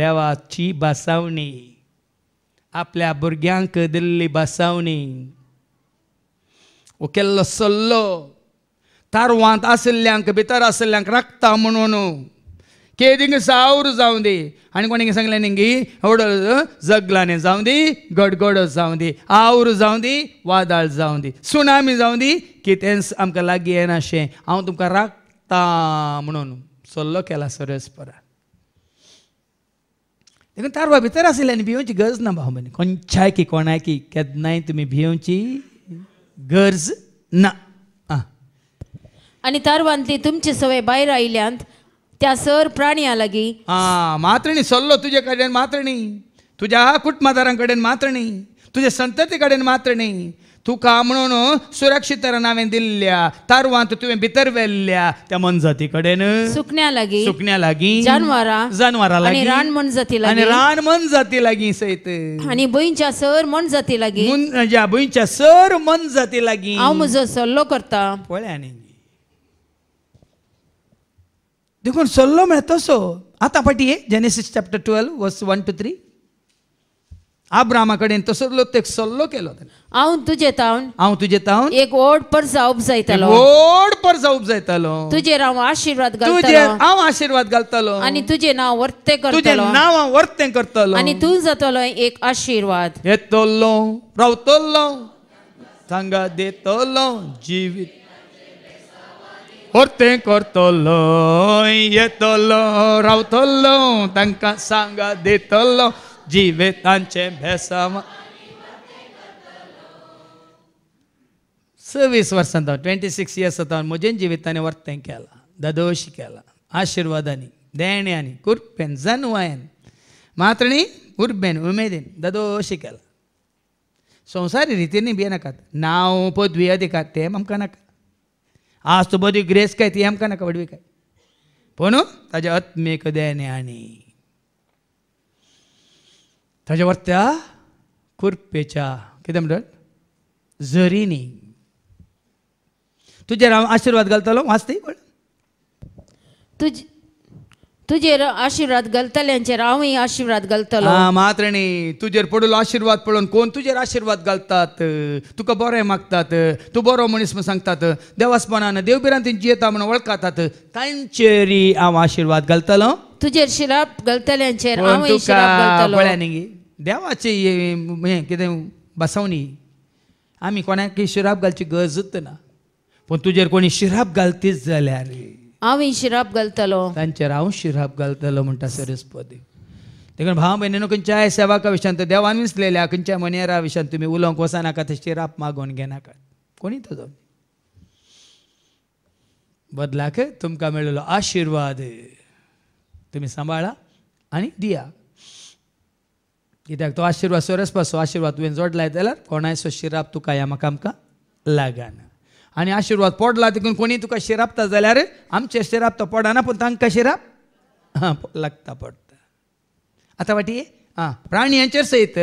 Speaker 2: देवाची बासावणी आपल्या भुरग्यांक दिल्ली बासावणी केल्लो सल्लो तारवांत ಆಸಲ್ಯಾಂಕ भितर ಆಸಲ್ಯಾಂಕ रागता म्हणून केदिंग सावर जावं दी आनी कोणी सांगलें न्ही हवड जगलांनी जावं दी गडगडो जावं दी आवर जावं दी वादळ जावं दी सुनामी जावं दी कितें आमकां लागीं येनाशें हांव तुमकां रागता म्हणून सल्लो केला परस देखून तारवा भितर आशिल्ले आनी भिवची गरज ना भाव म्हणे खंयच्याय की कोणाकी केन्नाय तुमी भिवची गरज ना
Speaker 4: आणि तारवांतली तुमची सवय बाहेर आयल्यात त्या सर प्राणी लागी
Speaker 2: आ मात्रणी सल्लो तुझे कडेन मात्रणी तुझ्या मात्र मात्रणी तुझ्या संतती कडेन मात्रणी तुका म्हणून सुरक्षित हांवें दिल्ल्या तारवांत तुवें भितर व्हेल्ल्या त्या मनजाती कडेन
Speaker 4: सुकण्या लागी सुकण्या
Speaker 2: लागीं जानवरां जानवरां लागीं रान
Speaker 4: मन जाती आनी रान
Speaker 2: जाती लागी सयत
Speaker 4: आणि भुंयच्या सर मनजाती
Speaker 2: लागीं भुंयच्या सर मनजाती लागी हांव म्हजो सल्लो करता पळ्या आनी देखून सल्लो मिळतो सो आता फाटी Genesis chapter twelve verse one two three आब्रामा कडेन तसो एक सल्लो केलो
Speaker 4: हांव तुजे तावन
Speaker 2: हांव तुजे तावन
Speaker 4: एक ओड पर जावप जायतालो ओड
Speaker 2: पर जावप जायतालो
Speaker 4: तुजेर हांव आशिर्वाद घालतलो हांव आशिर्वाद घालतालो आनी तुजें नांव वर्तें करतलो तुजें नांव
Speaker 2: हांव वर्तें करतलो आनी
Speaker 4: तूं जातलो एक आशिर्वाद
Speaker 2: येतलो रावतलो सांगा देतलो जिवीत ಹೊರ್ತೆ ಕೊರ್ತೊಲ್ಲೋ ಎತ್ತೊಲ್ಲೋ ರಾವ್ತೊಲ್ಲೋ ತನಕ ಸಾಂಗ ದೇತೊಲ್ಲೋ ಜೀವೆ ತಾಂಚೆ ಭೇಸಮ सव्वीस वर्सांत ट्वेंटी सिक्स इयर्स जाता म्हजेन जिवितांनी वर्तें केलां ददोशी केला आशिर्वादांनी देण्यानी कुर्बेन जनवायन मात्र न्ही उर्बेन उमेदीन ददोशी केला संवसारी रितीनी भियेनाकात नाकात नांव पदवी अधिकार ते आमकां नाका आस्तु बदी ग्रेस काय ती एम का ना काय पण हो, ताज्या आत्मेक देणे आणि ताज्या वरत्या कुरपेच्या किती म्हणत जरीने तुझ्या आशीर्वाद घालतालो वाचते पण तुझ
Speaker 4: तुजेर आशीर्वाद घालतल्यांचे यांचेर आशीर्वाद घालतलो हा
Speaker 2: मात्रणी तुजेर पडून आशीर्वाद पळून कोण तुजेर आशीर्वाद घालतात तुका बरे मागतात तू बरो मनीस म्हण सांगतात देवस्पणान देवबिरान तेंची येता म्हण वळखतात तांचेरी हांव आशिर्वाद घालतलो
Speaker 4: तुजेर शिराप घालतल्यांचेर हांवूय शिराप घालतलो
Speaker 2: न्ही हें कितें बसवणी आमी कोणाक शिराप घालची गरजच ना पूण तुजेर कोणी शिराप घालतीच जाल्यार शिराप घालतलो ಗಲ್ತಲೋ हांव शिराप घालतलो म्हणटा सरस्वती देखून भाव भयणीनो खंयच्याय सेवाका विशयान देवान विसलेल्या लेल्या खंयच्या मनेरा विशयान तुमी उलोवंक वचनाका ते शिराप मागोवन घेनाकात कोणी तो बदलाक तुमकां मेळिल्लो आशिर्वाद तुमी सांबाळा आनी दिया कित्याक तो आशिर्वाद सोरसपासो आशिर्वाद तुवें जोडलाय जाल्यार कोणायचो शिराप तुका ह्या म्हाका आमकां लागना आणि आशीर्वाद पडला देखून कोणी तुका शिरापता जाल्यार आमचे शिरापता पडना पण तांकां शिराप हां लागता पडटा आतां वाटी आं प्राण्यांचेर सयत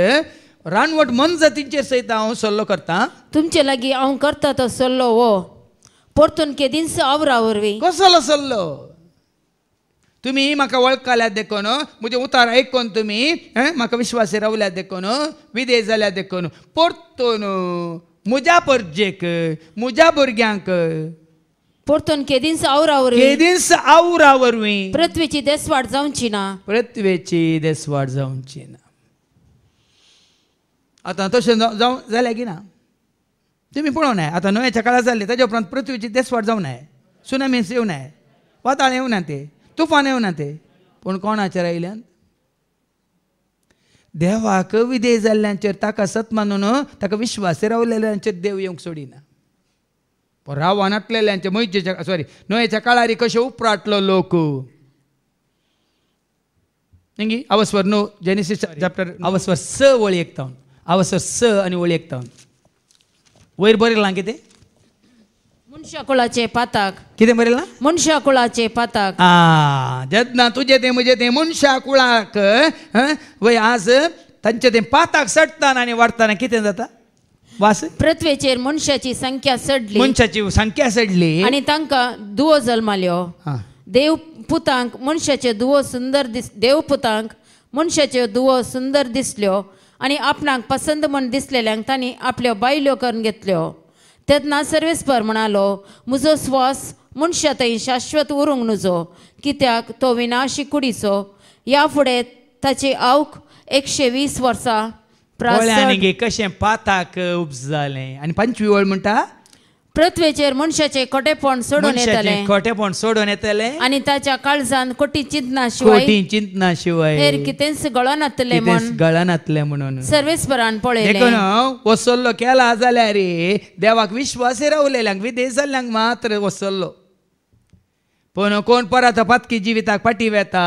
Speaker 2: रानवट मन जातींचेर सयत हांव सल्लो करता तुमचे लागीं हांव करता तो सल्लो हो परतून केदीनस आवरा वरवीं कसलो सल्लो तुम्ही म्हाका वळखाल्या देखून म्हजे उतार आयकून तुमी म्हाका विश्वास रावल्या देखून विदेश जाल्या देखून परतून मुजा परजेक ಮುಜಾ भुरग्यांक
Speaker 4: परतून केदींस
Speaker 2: आवरावर केदींस आवरावरवी
Speaker 4: पृथ्वीची देसवाड जावची ना
Speaker 2: पृथ्वीची देसवाड जावची ना आतां तशें जावं जालें की ना तुमी पळोवन आय आतां न्हंयच्या काळार जाल्लें ताज्या उपरांत पृथ्वीची देसवाड जावं नाय सुनामीस येवं नाय वाताळ येवं ना ते तुफान येवं ना ते पूण कोणाचेर आयल्यान देवाक विधेय जाल्ल्यांचेर ताका सत मानून ताका विश्वास रावलेल्यांचेर देव येवंक सोडिना रावनांतलेल्यांचे मयजेच्या सॉरी न्हंयच्या काळारी कशे उपराटलो लोक नेंगी आवर नो जेनेसिस चॅप्टर अवस्वर स वळी एकतावन अवस्वर स आनी वळी एकतावन वयर बरयलां कितें
Speaker 4: मनशा कुळाचे
Speaker 2: पाताक किती मरेल ना पाताक आ जदना तुझे ते म्हणजे ते मनशा कुळाक वय आज तांचे ते पाताक सडताना आणि वाढताना किती जाता वास पृथ्वीचेर मनशाची संख्या सडली मनशाची संख्या सडली आणि
Speaker 4: तांकां दुवो जल्माल्यो हा. देव पुतांक मनशाचे दुवो सुंदर दिस देव पुतांक मनशाचे दुवो सुंदर दिसल्यो आणि आपणाक पसंत म्हण दिसलेल्यांक तांणी आपल्यो बायल्यो करून घेतल्यो तेदना सर्वेस्पर म्हणालो म्हजो स्वास मनशातही शाश्वत उरूंक कि कित्याक तो विनाशी कुडीचो या फुडें ताची आवक एकशे वीस वर्सां
Speaker 2: कशें पाताक उब्स जालें आनी पंचवीवळ म्हणटा
Speaker 4: पृथ्वीचेर मनशाचे खोटेपण
Speaker 2: सोडून येतले खोटेपण सोडून येतले आणि त्याच्या काळजान कोटी चिंतना शिवाय चिंतना शिवाय हेर
Speaker 4: कितेंच गळोन येतले
Speaker 2: म्हण म्हणून
Speaker 4: सर्वेस्परान पळय देखून हो,
Speaker 2: वसल्लो केला जाल्यार देवाक विश्वास रावलेल्यांक विदेश जाल्ल्यांक मात्र वसल्लो पूण कोण परत पातकी जिविताक पाटी वेता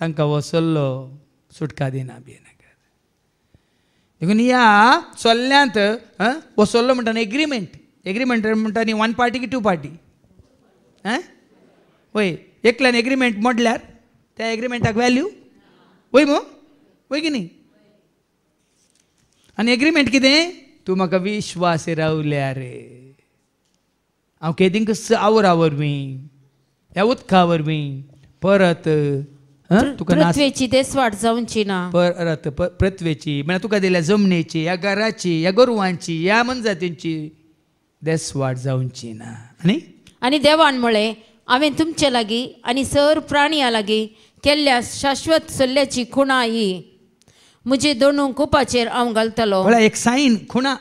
Speaker 2: तांकां वसल्लो सुटका दिना बिना देखून या सोल्ल्यांत बसोल्लो म्हणटा एग्रीमेंट एग्रीमेंट म्हणटा न्ही वन पार्टी की टू पार्टी आं वय एकल्यान एग्रीमेंट मोडल्यार त्या एग्रीमेंटाक व्हॅल्यू वय मो वय की न्ही आनी एग्रीमेंट कितें तूं म्हाका विश्वास रावल्या रे हांव आवर आवर मी ह्या उदका मी परत तुका नास
Speaker 4: पृथ्वेची ना
Speaker 2: परत पृथ्वेची म्हळ्यार तुका दिल्या जमनेची ह्या घराची ह्या गोरवांची ह्या मनजातींची देस वाट जावची ना आनी
Speaker 4: आनी देवान म्हळें हांवें तुमचे लागीं आनी सर प्राण्या लागीं केल्ल्या शाश्वत सल्ल्याची खुणा ही म्हजे दोनू कुपाचेर हांव घालतलो म्हळ्यार
Speaker 2: एक साईन खुणा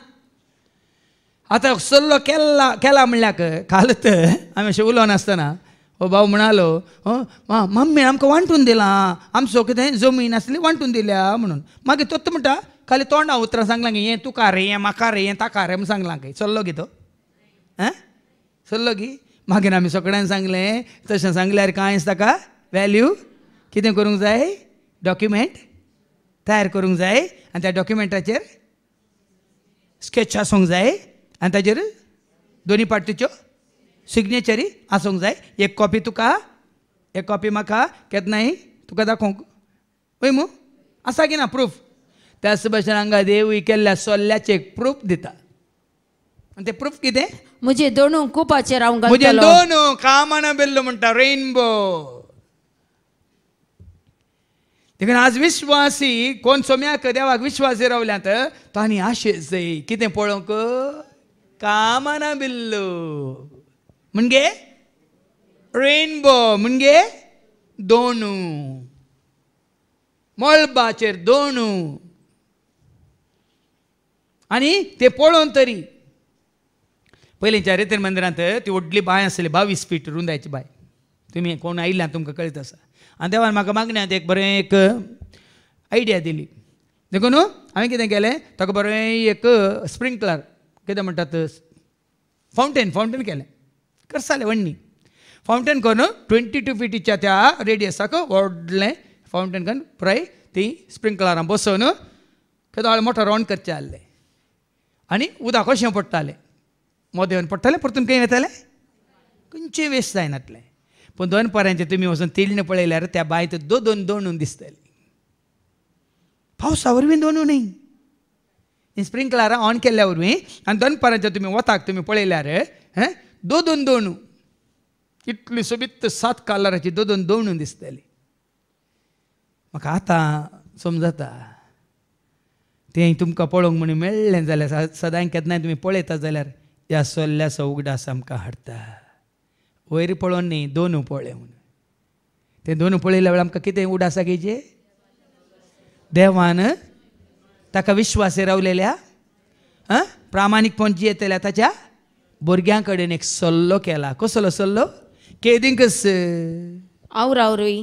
Speaker 2: आतां सल्लो केला केला म्हणल्याक काल तर हांवें अशें उलोवनासतना हो भाऊ म्हणालो हो मम्मी आमकां वांटून दिलां आमचो ते जमीन असली वांटून दिल्या म्हणून मागे तोत म्हणटा खाली तोंडा उतरां सांगलां तू तुका रे ये म्हाका रे हें ताका रे म्हूण सांगलां काही चल्लो गे तो आं चल्लो गी मागीर आम्ही सगळ्यांनी सांगले तशें सांगल्यार कांयच ताका व्हॅल्यू कितें करूंक जाय डॉक्युमेंट तयार करूंक जाय आनी त्या डॉक्युमेंटाचेर स्केच आसूंक जाय आनी ताचेर दोनी पार्टीच्यो सिग्नेचरी आसूंक जाय एक कॉपी तुका एक कॉपी म्हाका नाही तुका दाखोवंक वय मू आसा की ना प्रूफ त्याच भशेन हांगा देवूय केल्ल्या सोल्ल्याचे प्रूफ दिता ते प्रूफ कितें म्हजे दोनू कुपाचेर हांव म्हजे दोनू कामाना बेल्लो म्हणटा रेनबो देखून आज विश्वासी कोण सोम्याक देवाक विश्वासी रावल्यात तो आनी आशेच कितें पळोवंक कामाना बिल्लो म्हणजे रेनबो म्हणजे दोनू मळबाचेर दोनू आणि ते पळोवन तरी पहिली रेतेर मंदिरांत ती व्हडली बांय आसली बावीस फीट रुंदायची बांय तुम्ही कोण आयिल्ल्या तुमकां कळत आसा आनी देवान म्हाका मागण्यात एक बरें एक आयडिया दिली देखून हांवें कितें केलें ताका बरें एक स्प्रिंकलर कितें म्हणटात फावंटेन फावंटेन केलें करसालेवणी fountain gun twenty two feet ఇచ్చా త్యా రేడియసాకు వడ్లే ఫౌంటైన్ గన్ ప్రై ती स्प्रिंकलारां बसोवन दोळे मोठो रावंड करचे आसले आनी उदक कशें पडटालें मोदेवन पडटालें परतून खंय येतालें खंयचें वेस्ट जायनातलें पूण दनपारांचें तुमी वचून तिळणें पळयल्यार त्या बायत दो दोन दोणून दिसताली पावसा वरवीं दोनू न्ही स्प्रिंकलरां ऑन केल्या वरवीं आनी दनपारांच्या तुमी वताक तुमी पळयल्यार दो दोन दोनू इतली सोबीत सात कालाराची दो दोन दिसताली म्हाका आता समजता तें तुमकां पळोवंक म्हण मेळ्ळें जाल्यार सदांय केन्नाय तुमी पळयता जाल्यार ह्या सोल्ल्या सवगडास आमकां हाडटा वयर पळोवन न्ही दोनू पळय म्हणून ते दोनू पळयल्या वेळार आमकां कितें उड आसा जे देवान ताका विश्वास रावलेल्या प्रामाणीकपण जियेतल्या ताच्या भुरग्यां कडेन एक सल्लो केला कसलो सल्लो कस आवर आवरवी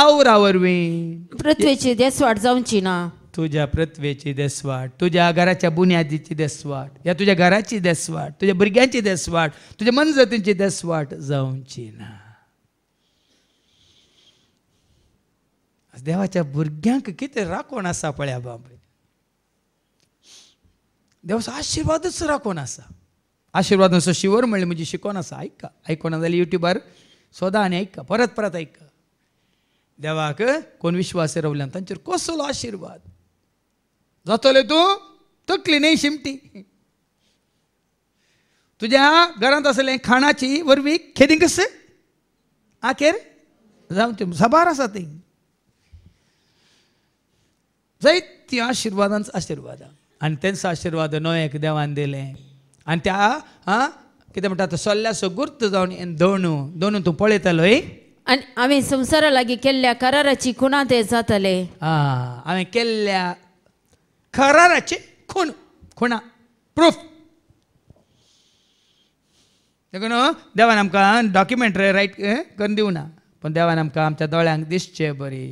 Speaker 2: आवर आवरवी पृथ्वीची
Speaker 4: देसवाट जावची ना
Speaker 2: तुझ्या पृथ्वेची देसवाट तुझ्या घराच्या बुन्यादीची देसवाट या तुझ्या घराची देसवाट तुझ्या भुरग्यांची देसवाट तुझ्या मनजतींची देसवाट जावची ना देवाच्या भुरग्यांक कितें राखण आसा पळया बाब देवाचो आशिर्वादच राखण आसा आशीर्वाद म्हणजे असं शिवर म्हणले म्हणजे शिकवण आसा ऐका आयकोना जाल्यार युट्यूबार सोदा आनी परत परत ऐका देवाक कोण विश्वास रवल्यान तांचेर कोसलो आशिर्वाद जातले तू तकली नाही शिमटी तुझ्या घरांत असले खाणाची वरवीं कस आखेर जाऊन ते साबार असा ती जायत आशीर्वादांचा आशीर्वाद आणि आनी आशीर्वाद आशिर्वाद देवान दिले आणि त्या हां कितें म्हणतात सोल्ल्या गुर्त जावन दोनू दोनू तूं पळयतलो आणि
Speaker 4: आनी हांवें संवसारा लागीं कराराची खुना ते जातले
Speaker 2: आं हांवें
Speaker 4: केल्ल्या
Speaker 2: कराराची खूण खुणा प्रूफ देखून देवान आमकां डॉक्युमेंटरी रायट करून ना पण देवान आमकां आमच्या दोळ्यांक दिसचे बरी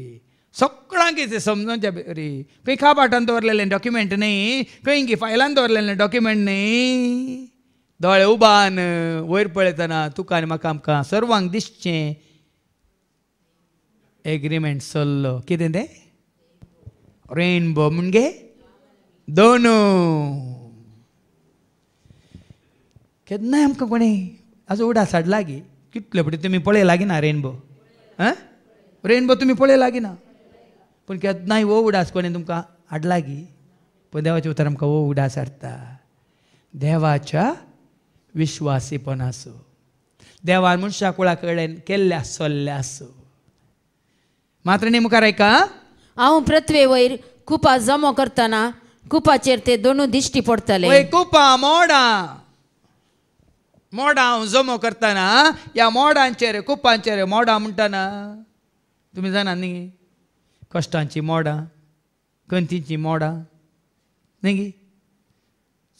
Speaker 2: ಸೊಕ್ಕಳಾಂಗೆ ಇದೆ रे ರೀ ಕೈ दवरलेलें डॉक्युमेंट न्ही खंय ಕೈಂಗಿ फायलान दवरलेलें डॉक्युमेंट न्ही दोळे उबान वयर पळयतना तुका आनी म्हाका आमकां सर्वांक दिसचें एग्रीमेंट सल्लो कितें तें रेनबो म्हणगे दोनू केन्नाय आमकां कोणी आज उडा साड लागी कितले फुडें तुमी पळय लागिना रेनबो आं रेनबो तुमी पळय लागिना पूण केन्ना नाही उडास कोणी तुमकां हाडला गी पूण देवाचे उतर आमकां वो उडास हाडटा देवाच्या विश्वासीपण आसूं देवान मनशा कुळा कडेन केल्ल्या सल्ल्या आसूं मात्र न्ही मुखार आयका हांव पृथ्वे वयर कुपा जमो
Speaker 4: करतना कुपाचेर ते दोनू दिश्टी पडटले
Speaker 2: कुपा मोडा मोडा हांव जमो करतना ह्या मोडांचेर कुपांचेर मोडा म्हणटना तुमी जाणा न्ही कश्टांची मोडां कंतीची मोडां न्ही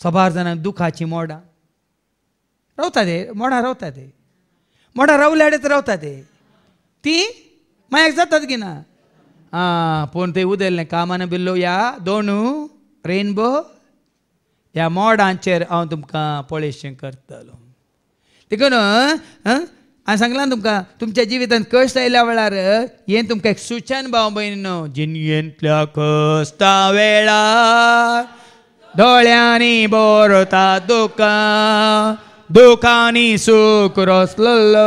Speaker 2: सोबार जाणांक दुखाची मोडां रावता ते मोडां रावता ते मोडां रावल्याडेच रावता ते ती मायाक जातात की ना आं पूण ते उदेलें कामान बिल्लो या दोन रेनबो ह्या मोडांचेर हांव तुमकां पळयशें करतलो देखून हांव सांगलां तुमकां तुमच्या जिवितांत कश्ट आयल्या वेळार हें तुमकां एक सुचन भाव भयण जिनयेंतल्या कश्टा वेळार दोळ्यांनी बरता दुखां दुखांनी सुख रोसलो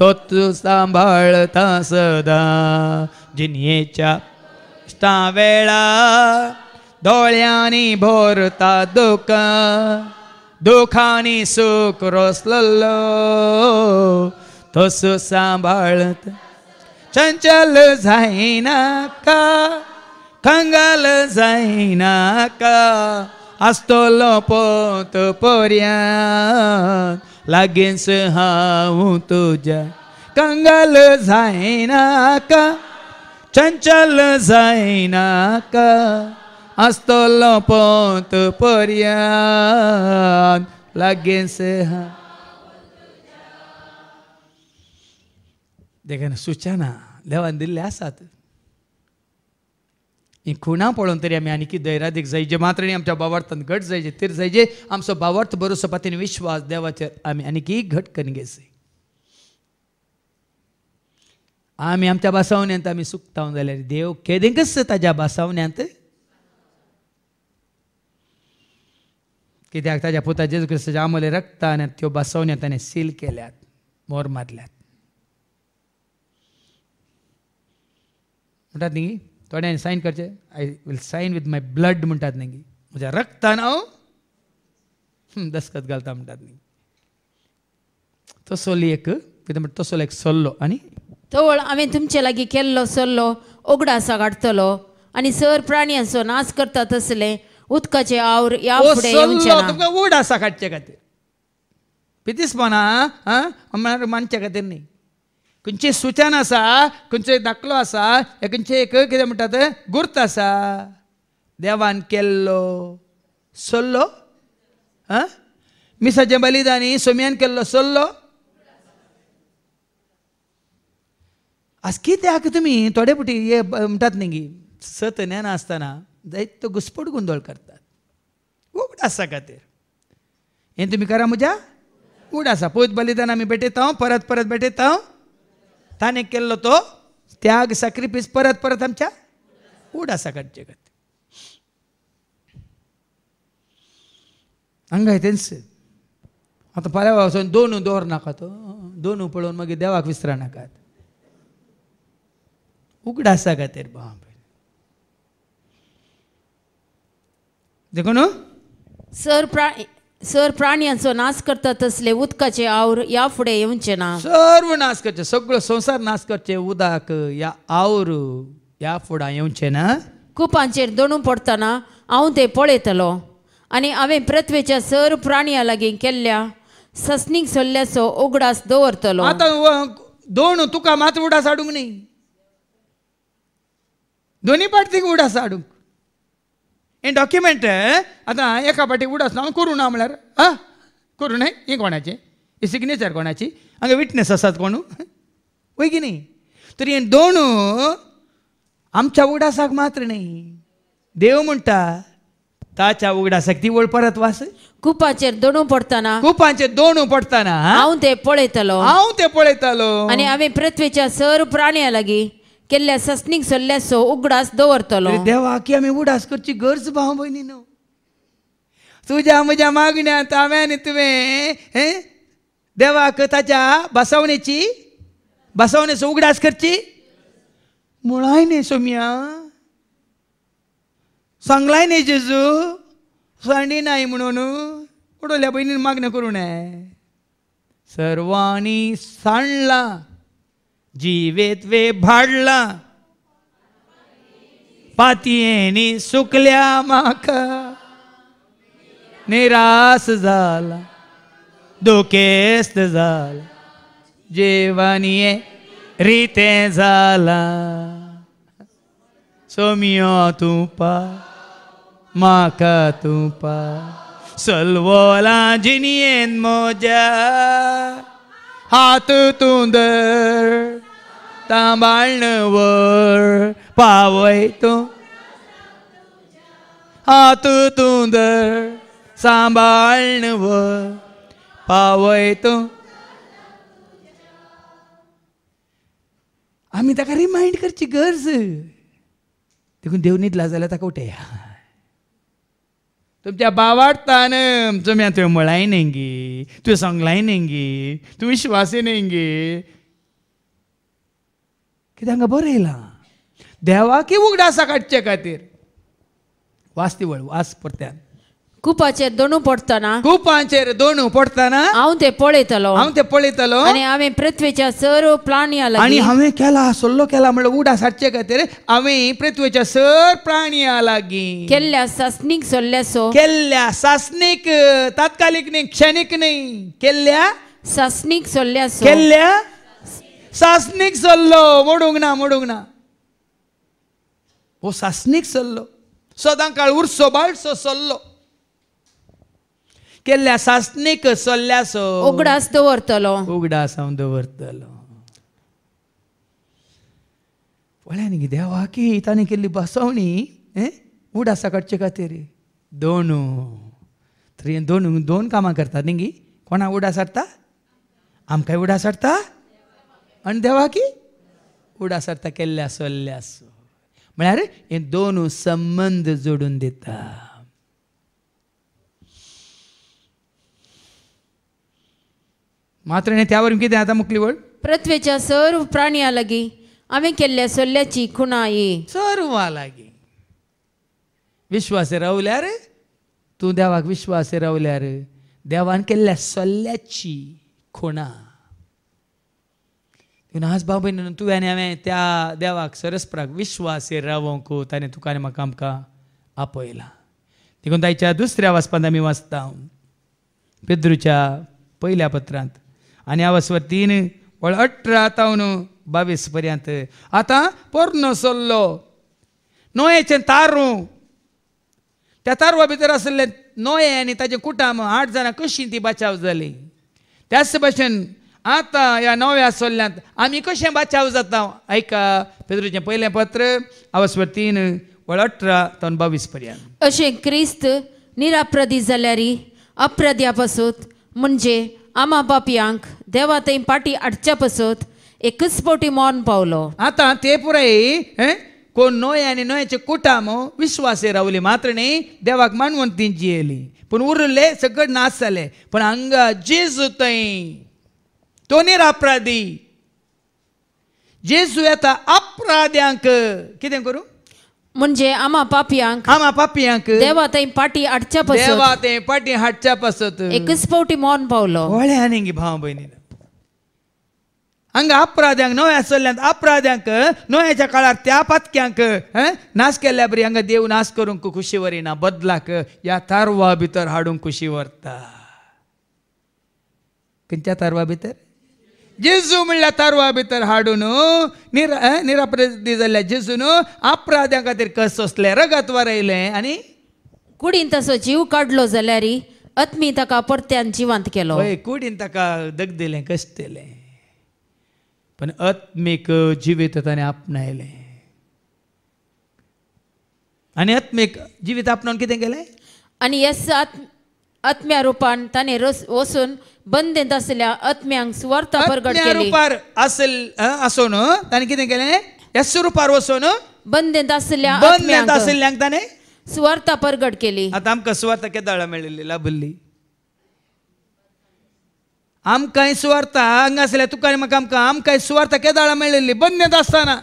Speaker 2: तो तूं सांबाळता सदां जिनयेच्या कश्टा वेळार दोळ्यांनी भरता दुखां दुखानी सुख रोसलो तो सांभाळत चंचल जाईना का खंगाल जाईना का असतलो पोत पोर्या लागेस हा तुझ्या कंगाल जाईना का चंचल जाईना का अस्तल पोत पर्या लागे से हाँ देखा सुचना देवान दिल्ले आसात ही खुणा पळोवन तरी आमी आणखी दैराधिक जायचे मात्र न्ही आमच्या भावार्थान घट जायचे तीर जायचे आमचो भावार्थ बरो सोपातीन विश्वास देवाचे आमी की घट कनगेसे आमी आमच्या बासावण्यांत आमी सुकतावन जाल्यार देव केदेंकच ताज्या बासावण्यात कित्याक ताज्या पुता जेजू ख्रिस्ताच्या आमोले रक्ताने त्यो बसवणे त्याने सील केल्यात मोर मारल्यात म्हणटात न्ही थोड्याने सायन करचें I will sign with my blood म्हणटात न्ही म्हज्या रक्तान हांव दसकत घालता म्हणटात न्ही तो एक कितें म्हणटा तो एक सोल्लो आनी
Speaker 4: थवळ हांवें तुमचे लागीं केल्लो सल्लो उगडासा काडटलो आनी सर प्राणी असो नाच करता तसले वूड आसा ಯಾವ
Speaker 2: खातीर ಕಚ್ಚಗತ್ತೆ पितीसपणा म्हणल्यार मानचे खातीर न्ही खंयची सुचन आसा खंयचो दाखलो आसा हे खंयचे एक कितें म्हणटात गुर्त आसा देवान केल्लो सोल्लो आं मिसाचें बलिदानी सोम्यान केल्लो सोल्लो आज कित्याक तुमी थोडे पुटी हे म्हणटात न्ही सत ज्ञान आसतना दैत्य घुसपट गोंधळ करतात आसा खातीर हें तुमी करा म्हज्या उड आसा पयत बलिदान आमी भेटयता परत परत भेटयता ताणें केल्लो तो त्याग सॅक्रिफीस परत परत आमच्या उड आसा काडचे खातीर हांगा तेंच आतां फाल्यां वचोन दोन दवर नाकात दोन पळोवन मागीर देवाक विसरा नाकात उगडासा खातीर बाब देखो ना
Speaker 4: सर प्रा सर प्राण्यांचो नाश करता तसले उदकाचे आवर या फुडें येवचे ना
Speaker 2: सर्व नाश करचे सगळो संसार नाश करचे उदक या आवर या फुडां ना
Speaker 4: कुपांचेर दोनू पडताना हांव ते पळयतलो आनी हांवें पृथ्वीच्या सर प्राणी लागीं केल्ल्या ससनीक सल्ल्याचो उगडास दवरतलो
Speaker 2: आतां दोन तुका मात उडास हाडूंक न्ही दोनी पार्टीक उडास हाडूंक हें डॉक्युमेंट आतां एका पाटी उडास हांव करूं ना म्हळ्यार आ करूं न्हय हें कोणाचें ही सिग्नेचर कोणाची हांगा विटनेस आसात कोणू वय की न्ही तरी हें दोनू आमच्या उगडासाक मात्र न्ही देव म्हणटा ताच्या उगडासाक ती वळ परत वास कुपाचेर दोणू पडताना
Speaker 4: कुपाचेर दोणू पडताना हांव ते पळयतालो हांव ते पळयतालो आनी हांवें पृथ्वीच्या सर प्राण्या लागीं केल्ल्या सस्नीक सल्ल्यासो उगडास दवरतलो
Speaker 2: की आम्ही उडास करची गरज भाव भयणी न्हू तुज्या म्हज्या मागण्यात हांवें तुवें क देवाक ताच्या बसवणेची सो उगडास करची मुळाय न्ही सोम्या सांगलाय न्ही जेजू सांडी नाही म्हणून उडवल्या बहिणीन मागण्या करू नये सर्वांनी सांडला जीवेत्वे भाडला पातीयेनी सुकल्या माका निरास झाला धोकेस्त झाला जेवानिये रीते झाला सोमियो तुपा तू तुपा सलवला जिनियेन मोजा हात तुंदर तांबाळणवर पावय तो हात तुंदर सांभाळणवर पावय तो आम्ही ताका रिमाइंड करची गरज देखून देव देवनीतला जाल्यार ताका उठया तुमच्या बावाडतान तुम्ही तुवें मळाय नेंगी तुवें सांगलाय नेंगी तुवें विश्वासी नेंगी कित्याक हांगा बरं येलां देवाकी उगडासा काडचे खातीर वास्तिवळ वास परत्यान
Speaker 4: कुपाचेर दोनू पडटना कुपाचेर दोनू पडताना हांव ते पळयतलो हांव ते पळयतलो आनी हांवें पृथ्वीच्या सर्व प्राणी आला आनी हांवें
Speaker 2: केला सल्लो केला म्हणल्यार उडा सारचे खातीर हांवें पृथ्वीच्या सर प्राणी लागीं केल्ल्या सासनीक सल्ल्यासो केल्ल्या सासनीक तात्कालीक न्ही क्षणीक न्ही केल्ल्या सासनीक सल्ल्यासो केल्ल्या सासनीक सल्लो मोडूंक ना मोडूंक ना हो सासनीक सल्लो सदां काळ उरसो सल्लो केल्ल्या सासनीक सल्ल्यास उगडास दवरतलो उगडास हांव दवरतलो पळय न्ही की ताणें केल्ली बसवणी उडा काडचे खातीर दोनू थ्री दोन दोन कामां करतात न्ही कोणाक उडा सारता आमकांय उडा सारता आणि देवाकी उडासारता केल्ल्या सोल्ल्यास म्हळ्यार हे दोन संबंद जोडून देता मात्र हे त्यावर किती आता मुकली वड
Speaker 4: पृथ्वीच्या सर्व प्राण्या लागी आम्ही केल्ल्या सोल्ल्याची खुणा ये सर्वा लागी
Speaker 2: विश्वास रावल्यार तू देवाक विश्वास रावल्यार देवान केल्ल्या सल्ल्याची खुणा nós babando न्हू तुवें हांवें त्या देवाक देवाक विश्वास વિશ્વાસે રાવો ताणें तुका आनी म्हाका आमकां आपयलां देखून ताच्या दुसऱ्या वाचपांत आमी वाचता पेद्रुच्या पयल्या पत्रांत आनी हांव वाचपात तीन व्हळ अठरा तावन बावीस पर्यंत आतां पोरनो सोल्लो नोयेचें तारू त्या तारवा भितर आसले नोये आनी ताचें कुटाम आठ जाणां कशी ती बचाव जाली त्याच भाशेन आता या नव्या सोल्यात आम्ही कशें बाचाव जाता आयका पेद्रुचें पहिले पत्र आवस्वर तीन वळ अठरा तोन बावीस पर्यंत
Speaker 4: अशें क्रिस्त निराप्रदी जाल्यारी अप्रद्या पासून म्हणजे आमा बापयांक देवा थंय पाटी हाडच्या पासून एकच फावटी
Speaker 2: मौन पावलो आता ते पुराय कोण नोय आनी नोयचे कुटाम विश्वासे रावली मात्र न्ही देवाक मानवंत तिंची येली पण उरले सगळे नाच झाले पण हंगा जेजू थंय तोनीर अपराधी Jesu येता अपराध्यांक कितें करू? म्हणजे आमा पापियांक आमा पापियांक देवा तै पाटी हाडच्या पासत देवा तै पाटी हाडच्या पासत एकच पावटी मौन पावलो व्हळे आनिंगी भाव भयणी हंगा अपराध्यांक नवे आसल्यान अपराध्यांक नव्याच्या काळार त्या पातक्यांक नाश केल्या बरी हंगा देव नाश करूंक खुशी वरिना बदलाक ह्या तारवा भितर हाडूंक खुशी व्हरता खंयच्या तारवा भितर ಜೇಸು ಮಿಳ್ಳ ತರುವ हाडून निर निरापराधी ನಿರಪರಾಧಿದಲ್ಲ जेजून अपराध्या खातीर कस सोसले रगत वरयले आणि
Speaker 4: कुडीन तसो जीव काढलो जाल्यार अत्मी ताका परत्यान जिवांत केलो
Speaker 2: कुडीन ताका दग दिले कश्ट दिले पण आत्मीक जिवीत ताणें आपणायलें आणि आत्मीक जिवीत आपणावन कितें केलें
Speaker 4: आणि यस आत्म्या रूपान ताणे वचून बंदेंत दसल्या आत्म्यांक सुवार्थ प्रगट आत्म्या केली रूपार
Speaker 2: असेल आसून ताणें कितें केलें यस रूपार वसून
Speaker 4: बंदेंत आशिल्ल्या बंदेंत आत्म्यांक आशिल्ल्यांक
Speaker 2: ताणें सुवार्थ प्रगट केली आतां आमकां स्वार्थ केदाळा मेळिल्ली अंग आमकांय सुवार्थ हांगा आसल्या तुका म्हाका आमकां आमकांय स्वार्थ केदाळा मेळिल्ली बंदेंत आसतना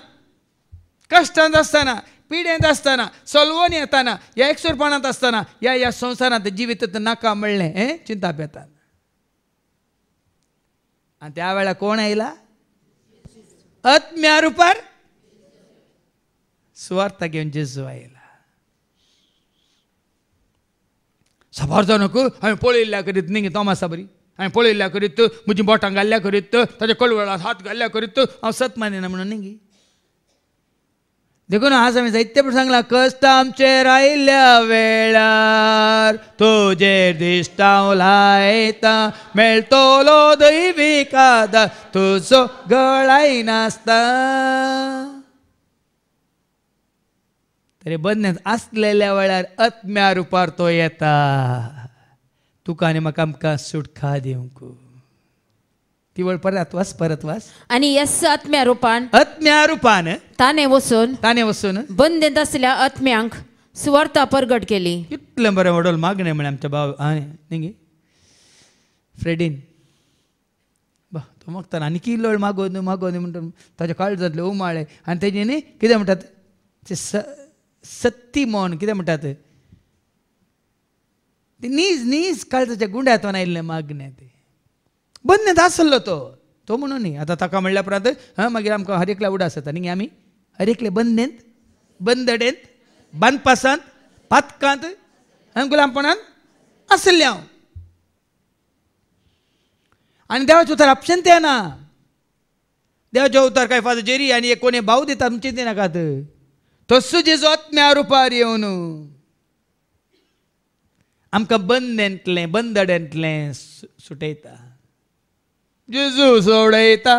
Speaker 2: कष्टांत आसतना पीड असताना सलवण येताना या एकसुरपणात असताना या या संसारात जिवित नाका मिळणे हे चिंता पेतात आणि त्यावेळेला कोण आयला आत्म्या रूपार स्वार्थ घेऊन जेजू आईला सभार जाऊ नको हांवें करीत न्ही तोमासा बरी हांवें पळयल्ल्या करीत म्हजी बोटां घाल्ल्या करीत ताच्या कळवळात हात घालल्या करीत हांव सत मानिना म्हणून न्ही देखो ना हा स्वामी प्रसंगला सांगला कष्ट आमचे राहिल्या वेळार तुझे दिष्टावलायता मेळतोलो दैवी कादा तुझो गळाई नासता तरी बदनेत असलेल्या वेळार आत्म्या रुपार तो येता तुका आनी म्हाका आमकां सुटका दिवंकू तिवळ परतवास परतवास
Speaker 4: आणि यस आत्म्या रुपान
Speaker 2: आत्म्या रुपान
Speaker 4: ताने वसून ताने वसून बंद येत असल्या आत्म्यांक सुवार्थ परगट केली
Speaker 2: इतलं बरं मॉडल मागणे म्हणे आमच्या भाव आणि फ्रेडीन बा तो मागताना आणि लोळ मागो न्हू मागो म्हणतो त्याच्या काळ जातले उमाळे आणि तेजे न्ही कितें म्हणटात ते स सत्ती मोन किती म्हणटात ते नीज नीज काळजाच्या गुंड्यातून आयिल्लें मागणें तें बंद तो म्हणून न्ही ಆತ ताका म्हणल्या उपरांत हां मागीर आमकां हरेकल्या उडास येता न्ही आमी हरेकले बंदेंत बंदडेंत बांदपासांत पातकांत आनी गुलामपणान आसलें हांव आनी देवाचे उतार आपशेन तें ना देवाचे उतार काय फादर जेरी आनी एक कोणी भाऊ दिता तुमचे ते नाकात तो जेजो आत्म्या रुपार येवन आमकां बंदेंतलें बंदडेंतलें सुटयता जेजू सोडयता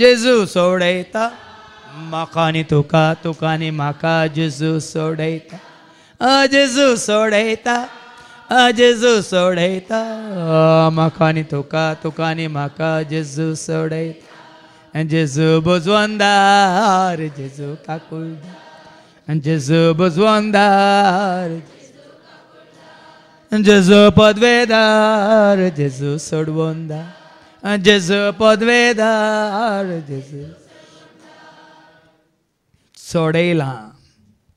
Speaker 2: जेजू सोडयता माकानी तुका तुकानी माका जेजू सोडयता अ जेजू सोडयता अ जेजू सोडयता माकानी तुका तुकानी माका जेजू सोडयता जेजू बोजवंदार जेजू काकुल जेजू बोजवंदार जेजू पदवेदार जेजू सोडवंदार जस पदवेदार जस सोडेला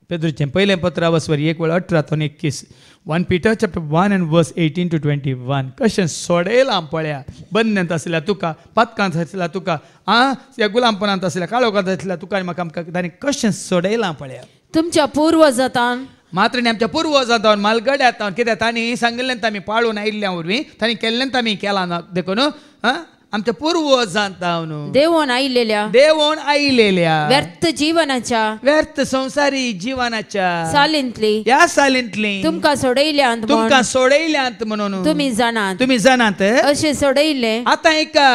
Speaker 2: पेदूचे पहिले पत्र वसवर एक वेळ अठरा तो एकवीस one Peter chapter one and verse eighteen to twenty one कशें सोडयला पळया बंधनांत आसल्या तुका पातकांत आसल्या तुका आ या गुलामपणांत आसल्या काळोखांत आसल्या तुका म्हाका आमकां ताणें कशें सोडयलां पळया तुमच्या जातान मात्र न्ही आमच्या पुर्वजांतून मालगड्यांतून कित्याक तांणी सांगिल्लें आमी पाळून आयिल्ल्या वरवीं तांणी केल्लें आमी केलां ना देखून आं आमच्या पूर्वजांतावन
Speaker 4: देवोन आयलेल्या देवोन
Speaker 2: आयिल्ल्या व्यर्थ जीवनाच्या व्यर्थ संसारी जीवनाच्या सालींतली
Speaker 4: या सालींतली तुमकां सोडयल्या तुमकां सोडयल्यांत म्हणून तुमी जाणात तुमी जाणात
Speaker 2: अशें सोडयले आतां एका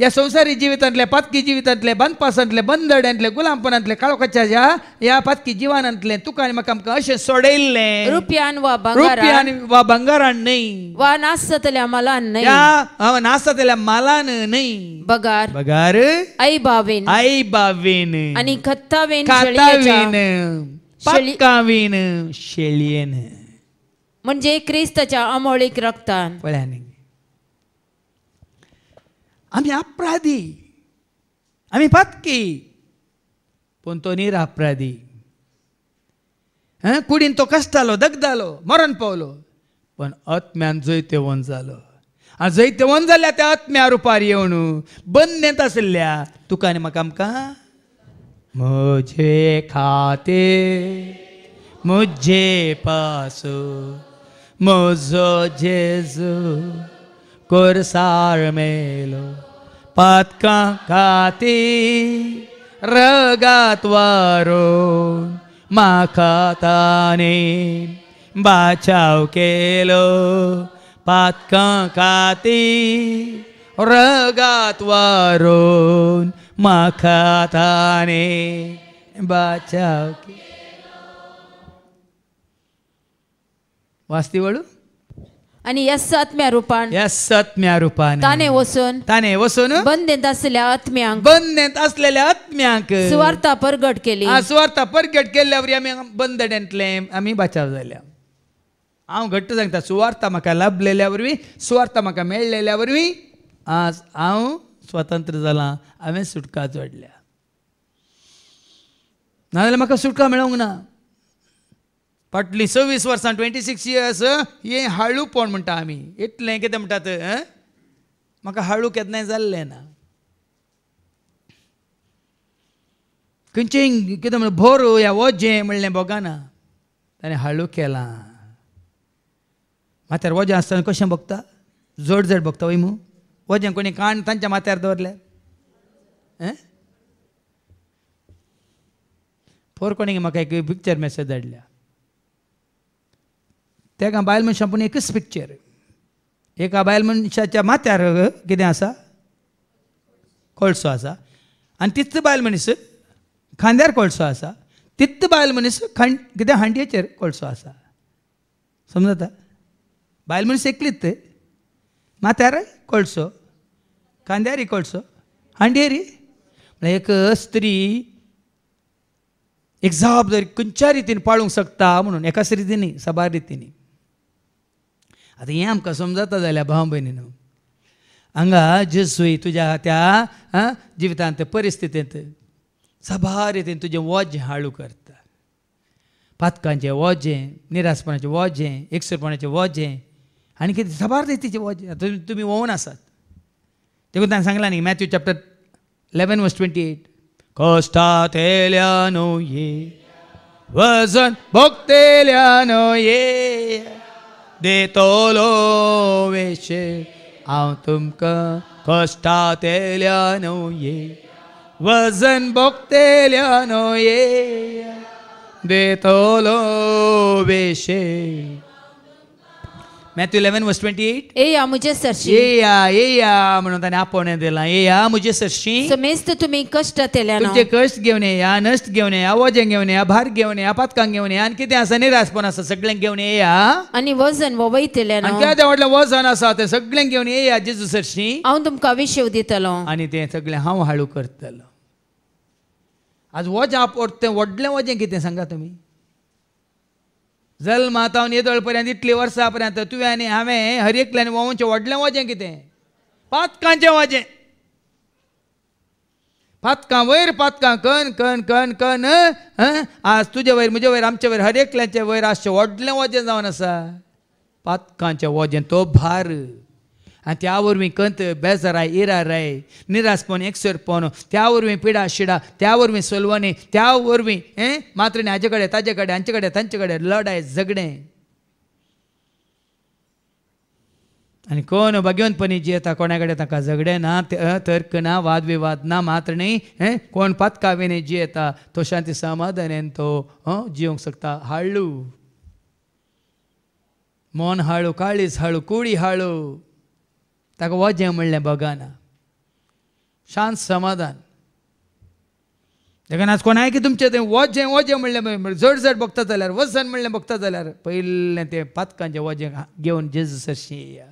Speaker 2: या संसारी जिवितांतले पातकी जिवितांतले बंदपासांतले बंदड्यांतले गुलामपणांतले काळोखाच्या या पातकी जिवानांतले तुका आनी म्हाका आमकां अशें सोडयल्ले रुपयान
Speaker 4: वा बंगारान
Speaker 2: वा बंगारान न्हय
Speaker 4: वा नासतल्या मालान न्हय या नासतल्या मालान न्हय बगार बगार आई बावेन
Speaker 2: आई बावेन
Speaker 4: आणि खत्तावेन खत्तावेन
Speaker 2: पाकावेन शेळयेन
Speaker 4: म्हणजे क्रिस्ताच्या अमोळीक रक्तान
Speaker 2: पळ्यान आम्ही अपराधी आम्ही पातकी पण तो निरापराधी कुडीन तो कष्टालो दगदालो मरण पावलो पण आत्म्यान जैते वन जालो आणि जैते वन जाल्या त्या आत्म्या रुपार येऊन बंद असल्या तुका आनी म्हाका आमकां खाते मुझे पासो मोजो जेजू कोरसाळ मेलो पातका खाती रगात वारो माखाताने बाचाव केलो पातका खाती रगात माखाताने बाचाव केलो
Speaker 4: वास्ती वळू आणि या आत्म्या रूपान या सत्म्या रूपान ताने वसून ताने वसून बंदेत असलेल्या आत्म्यांक बंदेत असलेल्या
Speaker 2: आत्म्यांक स्वार्था परगट केली हा स्वार्था परगट केल्यावर आम्ही बंदड्यांतले आम्ही बचाव झाल्या हांव घट्ट सांगता सुवार्था म्हाका लाभलेल्या वरवीं सुवार्था म्हाका मेळलेल्या वरवीं आज हांव स्वतंत्र जालां हांवें सुटका जोडल्या नाजाल्यार म्हाका सुटका मेळोंक ना फाटली सव्वीस वर्सां ट्वेंटी सिक्स इयर्स हे हाळूपण म्हणटा आमी इतलें कितें म्हणटात म्हाका हाळू केन्नाय जाल्लें ना खंयचे कितें म्हण भोर या वजें म्हणलें बोगाना ताणें हाळू केलां माथ्यार वजें आसतना कशें भोगता जड जड भोगता वय वजें कोणी काण तांच्या माथ्यार दवरल्या पोर कोणी म्हाका एक पिक्चर मेसेज धाडल्या त्या बायल मनशापून एकच पिक्चर एका बायल मनशाच्या माथ्यार कितें आसा कोळसो आसा आनी तिच बायल मनीस खांद्यार कोळसो आसा तिच बायल मनीस खांड कितें हांडयेचेर कोळसो आसा समजता बायल मनीस एकलीत माथ्यार कोळसो खांद्यारी कोळसो हांडयेरी म्हळ्यार एक स्त्री एक जबाबदारी खंयच्या रितीन पाळूंक शकता म्हणून एकाच रितीनी सबार रितीनी आता हे आमकां समजता जाल्यार भाव भयणीनो हांगा जेसुई तुज्या त्या जिवितांत परिस्थितींत साबार रितीन तुजें वजें हाळू करता पातकांचें वजें निरासपणाचें वजें एकसरपणाचें वजें आनी कितें साबार रितीचें वजें तुम्ही तुमी वोवन आसात देखून ताणें सांगलां न्ही Matthew chapter eleven verse twenty eight कश्टात येल्या न्हू ये वजन भोगतेल्या न्हू ये देतो लोवेश हांव तुमकां कश्टातेल्या ये वजन भोगतेल्या ये देतो लोवेशे मॅथ्यू एट 11 या 28. सरशी ए या ए या म्हणून त्याने आपवणे दिला. या मुझे सरशी. समेस्त तुम्ही कष्ट तेल्यानो. तुमचे कष्ट घेऊन या, नष्ट घेऊन या, वजन घेऊन या, भार घेऊन या, पातकांग घेऊन या, आणखी ते असं निराशपण असं सगळ्यांक घेऊन या. आणि वजन व वय तेल्यानो. वाटलं वजन असा ते सगळ्यांक घेऊन या जेजू सरशी. हांव तुमकां विषय दितलो. आणि ते सगळे हांव हाळू करतलो. आज वज आप ते व्हडलें वजें कितें सांगा तुमी? जल मातावन येदोळ पर्यंत इतले वर्सां पर्यंत तुवें आनी हांवें हर एकल्यान वोवचें व्हडलें वजें कितें पातकांचें वजें पातकां वयर पातकां कन कन कण कन आज तुजे वयर म्हजे वयर आमचे वयर हर एकल्याचे वयर वडले व्हडलें वजें जावन आसा पातकांचें वजें तो भार आणि त्या वरवीं कंत बेजाराय राय निराशपण एकसरपण त्यावर मी पिडा शिडा त्यावर मी सोलवणी त्यावर मी ए मात्र हाजे कडेन ताजे कडेन हांचे कडेन तांचे कडेन कोण भाग्यवंतपणी जी कोणाकडे कोणा ताका झगडें ना तर्क ना वादविवाद ना मात्र न्ही कोण पातकावेने जी येता तो शांती समाधानेन तो जिवंक शकता हाळू मोन हाळू काळीस हाळू कोळी हाळू ताका वजें म्हणलें बगाना शांत समाधान ताका आज कोणाय की तुमचें तें वजें वजें म्हणलें जड जड भोगता जाल्यार वजन म्हणलें बघता जाल्यार पयलें तें पातकांचें वजें घेवन जेज या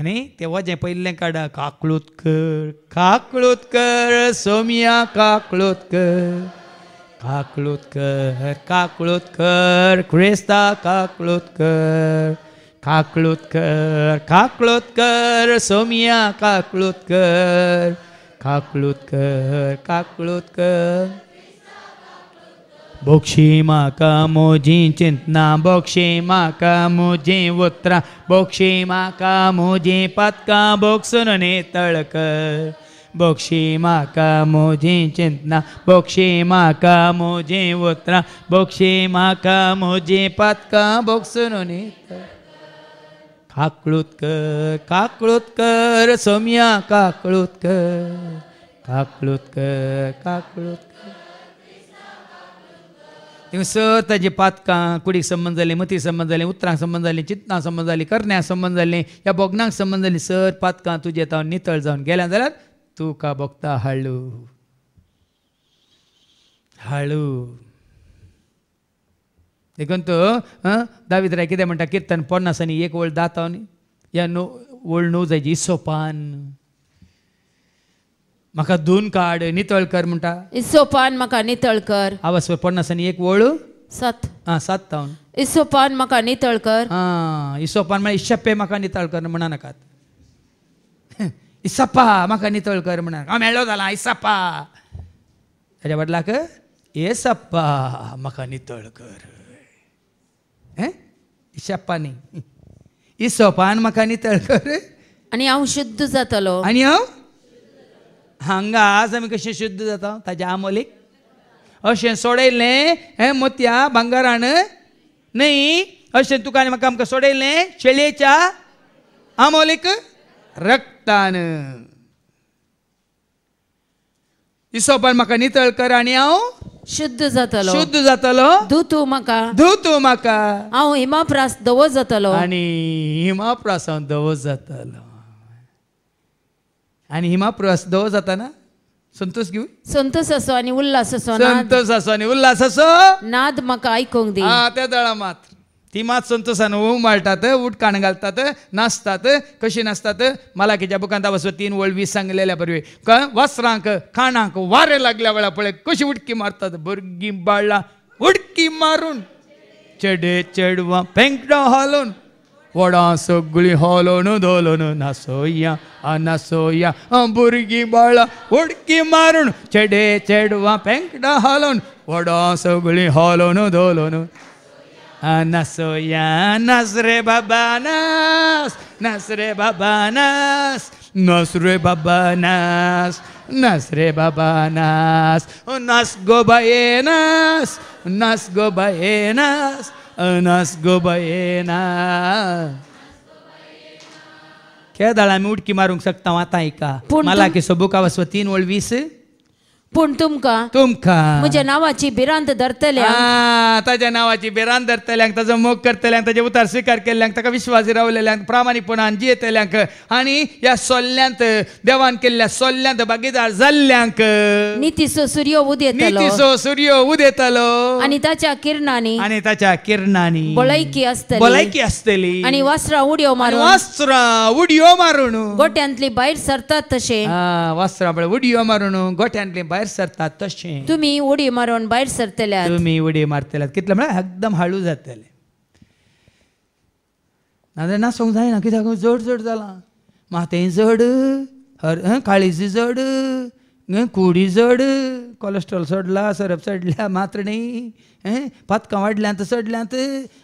Speaker 2: आनी तें वजें पयलें काडा काकळूत कर काकळूत कर सोमिया काकळूत कर काकळूत कर काकळूत कर क्रिस्ता काकळूत कर काकलोतकर काकलोतकर सोमिया काकलोतकर काकलोतकर काकलोतकर बोक्षी माका मुझे चिंतना बोक्षी माका मुझे उतरा बोक्षी माका मोजी पत्का बोक्सन ने तड़कर बोक्षी माका मुझे चिंतना बोक्षी माका मुझे उतरा बोक्षी माका मोजी पत्का बोक्सन ने तड़कर काकळूतकर काकळूत सोमिया काकळूत काकळूत काकळूत तिंगसर ताजी पातकां कुडीक संबंध जाले मती संबंध जाले उतरांक संबंध जाले चित्तांक संबंध झाले करण्या संबंध जाले ह्या बोगनांक संबंध झाले सर पातकां तुजे तावन नितळ जावन गेल्या जाल्यार का बोगता हाळू हाळू देखून दावीत राय कितें म्हणटा किर्तन पन्नासांनी एक वळ दाता या नो वळ णव जायची सोपान म्हाका धुन काड नितळ कर म्हणटा इसोपान म्हाका नितळ कर पन्नास पन्नासांनी एक वळ सात आं सात तावन इसोपान म्हाका नितळ कर आं इसोपान म्हळ्यार इशप्पे म्हाका नितळ कर म्हणा नाकात इसप्पा म्हाका नितळ कर म्हणा हांव मेळ्ळो जाला इसप्पा ताच्या फाटल्याक येसप्पा म्हाका नितळ कर हैं इशापानी ई सोपान म्हाकानी तळकर आनी हांव शुद्ध जातलो आनी हांव हांगा आज आमी कशें शुद्ध जाता ताज्या आमोलीक अशें सोडयलें हें मोतया भांगारान न्ही अशें तुका आनी म्हाका आमकां सोडयलें शेळयेच्या आमोलीक रक्तान इसोपान म्हाका नितळ कर आनी हांव शुद्ध जातलो शुद्ध जातलो धुतू
Speaker 4: म्हाका धुतू मका हांव हिमाप्रास दव जातलो
Speaker 2: आणि हिमाप्रास हांव जातलो आणि हिमाप्रास दव जाताना संतोष घेऊ
Speaker 4: संतोष असो आणि उल्हास असो संतोष
Speaker 2: असो आणि उल्हास असो
Speaker 4: नाद मका ऐकूंक
Speaker 2: दी हा त्या दळा मात्र ती मात संतोसान माळतात माळटात उदकाण घालतात नाचतात कशी नाचतात मला किच्या बुकांत वसो तीन वळवी सांगलेल्या क वस्त्रांक खाणांक वारे लागल्या वेळा पळय कशी उडकी मारतात भुरगीं बाळला उडकी मारून चेडे चेडवा पेंकडो हालोन वडा सगळीं हॉलोन धोलोन नासोया आ नासोया भुरगीं बाळा उडकी मारून चेडे चेडवा पेंकडा हालोन वडा सगळीं हॉलोन धोलोन Anasoyan, Nasre babanas Nasre babanas Nasre babanas Nasre babanas Nas gobayenas Nas gobayenas Nas gobayenas क्या दाला मैं उड़की मारूंग सकता हूँ आता ही का माला के सबू का वस्वतीन पूण तुमका तुमका म्हणजे नांवाची भिरांत धरतल्या ताज्या नावाची भिरांत धरतल्यांक ताजो मोग करतल्या ताजे उतार स्वीकार केल्ल्यांक ताका विश्वास रावलेल्यांक प्रामाणीकपणान जियेतल्यांक आणि या सोल्ल्यांत देवान केल्ल्या सोल्ल्यांत भागीदार जाल्ल्यांक
Speaker 4: नितीसो सूर्य उदेतलो नितीसो
Speaker 2: सूर्य उदेतलो
Speaker 4: आणि ताच्या किरणांनी
Speaker 2: आणि ताच्या किरणांनी
Speaker 4: भलायकी आसतली भलायकी
Speaker 2: आसतली आणि
Speaker 4: वास्त्रा उडयो मारून वासरां
Speaker 2: उडयो मारून गोट्यांतली बाहेर सरतात तसे वासरां उडयो मारून गोट्यांतली बाहेर बाहेर सरतात तशें
Speaker 4: तुमी उडी मारून भायर सरतल्यात
Speaker 2: तुमी उडी मारतल्यात कितले म्हळ्यार एकदम हळू जातले नाजाल्यार ना सोंग जायना कित्याक जड जड झाला मातें जड हर काळीजी जड कुडी जड कोलेस्ट्रॉल सोडला सरप चडल्या मात्रणी पातकां वाडल्यांत चडल्यांत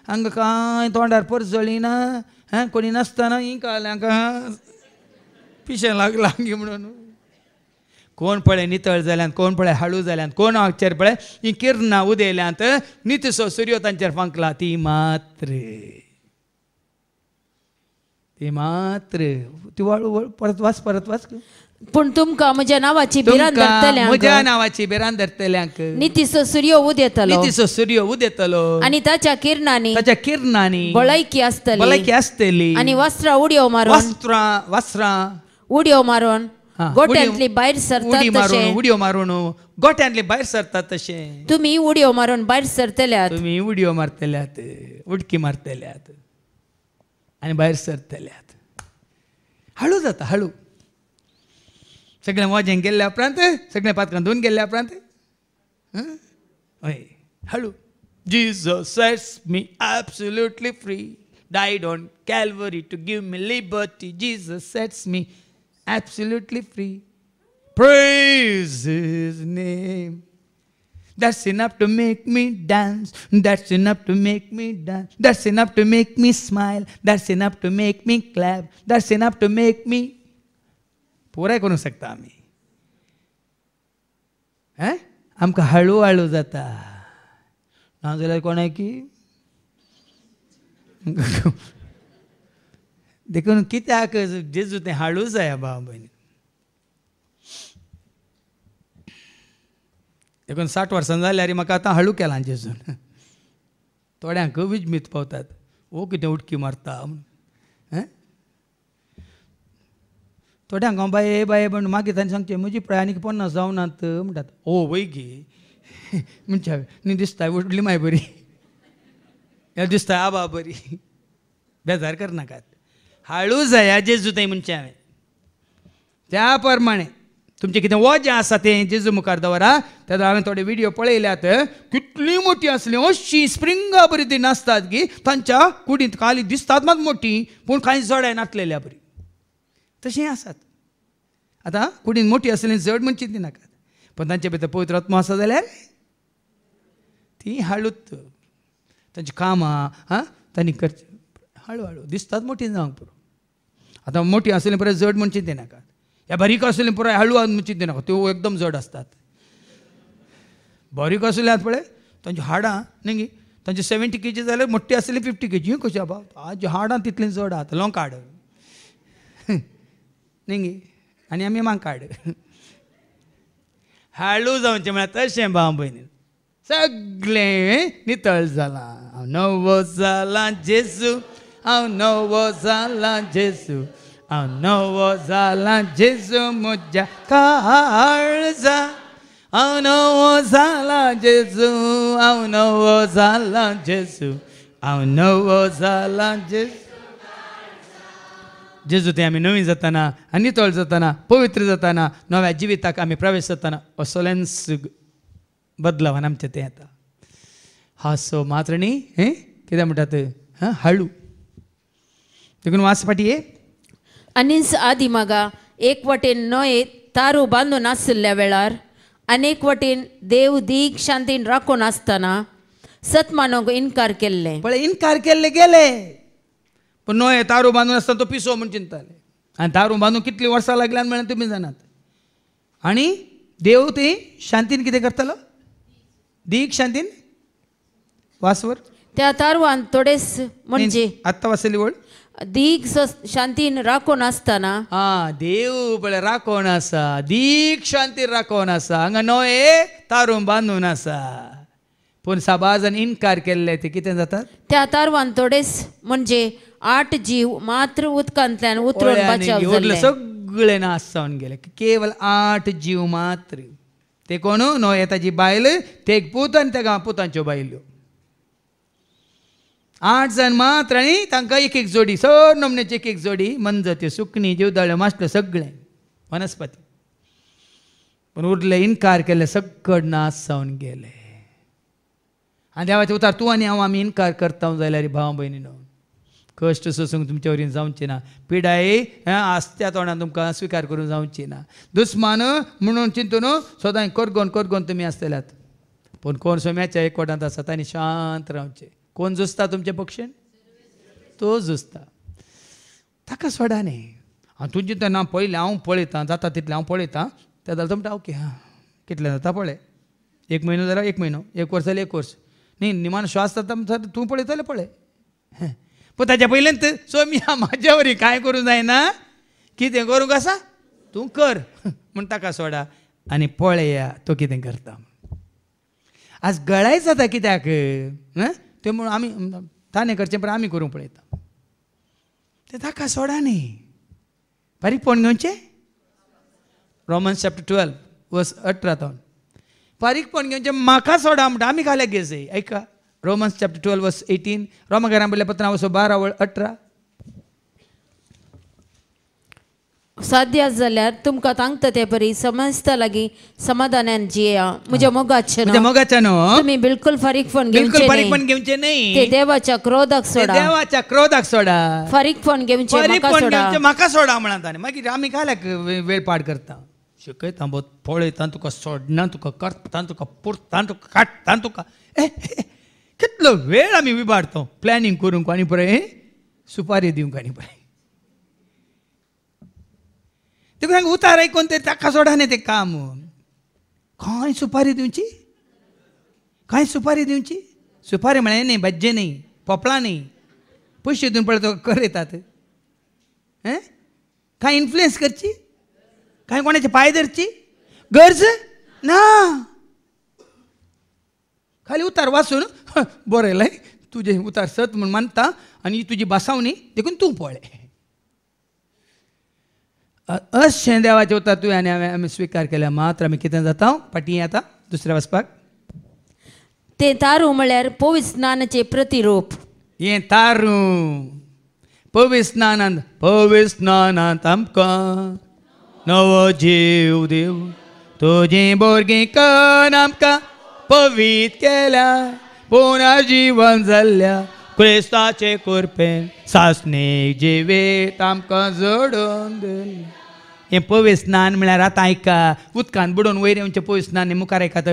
Speaker 2: हांगा कांय तोंडार पर जळिना कोणी नासतना हिंका हांकां पिशें लागलां म्हणून कोण पळय नितळ जाल्यान कोण पळय हाळू जाल्यान कोण हांगचेर पळय ही किरणां उदेल्यांत नितिसो सुर्यो तांचेर फांकला ती मात्र ती मात्र ती वळ परत वाच परत वाच
Speaker 4: पूण तुमकां म्हज्या नांवाची भिरांत धरतल्या म्हज्या
Speaker 2: नांवाची भिरांत धरतल्यांक
Speaker 4: नितीचो सुर्यो उदेतलो नितीचो
Speaker 2: सुर्यो उदेतलो आनी
Speaker 4: ताच्या किरणांनी ताच्या किरणांनी भलायकी आसतली भलायकी
Speaker 2: आसतली आनी
Speaker 4: वस्त्रां उडयो मारून वस्त्रां वस्त्रां उडयो मारून गोट्यांतली भायर सरतात मारून गोट्यातले उडयो
Speaker 2: मारून गोठ्यांतले भायर सरतात तशें तुमी उडयो मारून बाहेर सरतल्यात तुम्ही उडयो मारतल्यात उडकी मारतल्यात आणि बाहेर सरतल्यात हळू जाता हळू सगळ्या वजें गेल्या उपरांत सगळ्या पात्र धुवून गेल्या उपरांत हळू Jesus sets me absolutely free died on Calvary to give me liberty Jesus sets me absolutely free. Praise His name. That's enough to make me dance. That's enough to make me dance. That's enough to make me smile. That's enough to make me clap. That's enough to make me. पूरा sakta ami. आम्ही हैं आमकां हळूहळू जाता ना जाल्यार कोणाक देखून कित्याक जेजू तें हाडूं जाय भाव भयणी देखून साठ वर्सां जाल्यार म्हाका आतां हाडू केलां जेजून थोड्यांक विजमीत पावतात वो कितें उडकी मारता म्हण थोड्यांक हांव बाय बाय म्हण मागीर तांणी सांगचें म्हजी प्रयाणीक पन्नास जावं नात म्हणटात ओ वय गे न्ही दिसता उडली माय बरी दिसता आबा बरी बेजार करनाकात हाळू जाया जेजू थंय म्हणजे त्या त्याप्रमाणे तुमचें कितें वज आसा तें जेजू मुखार दवरा तेका हांवें थोडे व्हिडिओ पळयल्यात कितली मोठी असली अशी हो, स्प्रिंगा बरी ती नासतात की तांच्या कुडींत खाली दिसतात मात मोठी पूण कांय जडाय नातलेल्या बरी तशी आसात आतां कुडीन मोठी आसली जड ती दिनाकात पूण तांचे भितर पवित्र आत्मा आसा जाल्यार ती हाळूत तांची कामां हां तांणी करची हळू हळू दिसतात मोठी जावंक पुरो आता मोटी आसलें पुरे जड म्हणजे तें नका ह्या बारीक आसलें पुराय हाळू म्हणजे तें नका त्यो एकदम जड असतात बारीक आसले आज पळय त्यांची हाडां न्ही तांची सेवेंटी के जी जाल्यार मोटी आसली फिफ्टी के जी कशी आबा आज हाडां तितलीं जड आहात लोक काड न्ही आनी आमी मांग काड हाळू जावचें म्हळ्यार तशें भाव भयणी सगळे नितळ झाला नवो झाला जेजू Jesus. Aunovozala Jesu, Aunovozala Jesu moja karza. Aunovozala Jesu, Aunovozala Jesu, Aunovozala Jesus. जेजू ते आम्ही नवीन जाताना तोळ जाताना पवित्र जाताना नव्या जिविताक आम्ही प्रवेश जाताना असोलेन्स बदलावान आमचे ते आता हासो मात्र न्ही हे कित्याक म्हणटात हां हळू देखून पाठी
Speaker 4: अनिस आदी मागा एक वटेन नये तारू बांदून आशिल्ल्या वेळार अनेक वटेन देव दीग शांतीन राखून आसतना सतमानोक
Speaker 2: इन्कार केल्ले पण इन्कार केल्ले गेले पण नये तारू बांदून आसतना तो पिसो म्हूण चिंताले आणि तारू बांधून कितलीं वर्सां लागल्यान म्हणून तुम्ही जाणात आणि देव ते शांतीन कितें करतालो दीग शांतीन वासवर
Speaker 4: त्या तारवान थोडेस म्हणजे आत्ता वाचली वळ शांतीन
Speaker 2: असताना हा देव ఆ राखोन असा రాకోనాసా शांती राखोन असा హంగ నోయే तारून बांधून आसा पूण साबाजान इन्कार केल्ले ते कितें जातात
Speaker 4: त्या तारवान थोडेच म्हणजे आठ जीव मात्र उदकांतल्यान उतरून उरले
Speaker 2: सगळे नाश जावन गेले केवल आठ जीव मात्र ते कोण नो ताजी बायल ते पूत आनी तेगा पुतांच्यो बायल्यो आठ जाण मात्र आनी तांकां एक एक जोडी सर नमनेची एक एक जोडी त्यो सुकणी जिवदळ्यो मास्ट्यो सगळें वनस्पती पण उरले इन्कार केले सगळ नास जावन गेले आनी देवाचे उतार तूं आनी हांव आमी इन्कार करता जाल्यार भाव न्हू कश्ट सोसूंक तुमच्या वरीन जावची ना पिडाय आस्त्या तोंडान तुमकां स्विकार करूंक जावची ना दुस्मान म्हणून चिंतून सदां करगोन करगोन तुमी आसतल्यात पूण कोण सोम्याच्या एक आसात आसा शांत रावचें कोण झुजता तुमचे पक्षीन तो झुजता ताका सोडा न्ही हांव तुजी तेन्ना पयलें हांव पळयतां जाता तितलें हांव पळयतां तें जाल्यार तुमकां ओके हां कितलें जाता पळय एक म्हयनो जाल्यार एक म्हयनो एक वर्स जाल्यार एक वर्स न्ही निमान श्वास जाता सर तूं पळयता पळय पूण ताच्या पयल्यान सो मी म्हाज्या वरी कांय करूं जायना कितें करूंक आसा तूं कर म्हूण ताका सोडा आनी पळया तो कितें करता आज गळाय जाता कित्याक आमी आम्ही करचें पण आम्ही करूंक पळयता ते ताका सोडा न्ही बारीक पोण घेवचे रोमन्स चॅप्टर टुवेल्व वर्स अठरा तावन बारीक पोण म्हाका सोडा म्हणटा आमी घाल्या गेजे आयका Roman chapter twelve verse eighteen रोमगारां पत्रां वसो बारा वळ अठरा
Speaker 4: साध्य जाल्यार तुमकां सांगता ते परी समजता लागी समाधानान जिया म्हज्या मोगाचे म्हज्या मोगाचे न्हू तुम्ही बिलकुल फारीकपण बिलकुल फारीकपण
Speaker 2: घेवचे नाही ते
Speaker 4: देवाच्या क्रोधाक सोडा देवाच्या
Speaker 2: क्रोधाक सोडा फारीकपण घेवचे म्हाका सोडा म्हाका सोडा म्हणता मागीर आमी काल्याक वेळ पाड करता शिकयता बोत पळयता तुका सोडना तुका करता तुका पुरता तुका काडटा तुका कितलो वेळ आमी विभाडतो प्लॅनिंग करूंक कोणी पळय सुपारी दिवंक कोणी पळय तिका सांग उतार आयकोन ते ताका सोडाने ते काम काय सुपारी दिवची काय सुपारी दिवची सुपारी म्हळ्यार नाही भाज्जे नाही पोपळां नाही पयशे दिवन पळय कर येतात काय इन्फ्लुएन्स करची काय कोणाचे पाय धरची गरज ना खाली उतार वाचून बरं तुझे उतार सत म्हणून मानता आणि तुझी बसावणी देखून तू पळे अशें देवाचे उतर तुवें आनी हांवें आमी स्विकार केल्या मात्र आमी कितें जाता फाटीं येता दुसऱ्या वचपाक ते तारू म्हळ्यार पोवी स्नानाचें प्रतिरूप हें तारू पवी स्नानांत पवी स्नानांत आमकां नवो जीव देव तुजें कन आमकां पवीत केल्या पुना जीवन जाल्ल्या क्रिस्ताचे कुरपेन सासणीक जिवेत आमकां जोडून दिलें हें स्नान म्हळ्यार आतां आयका उदकांत बुडोवन वयर येवचें स्नान न्ही मुखार आयकात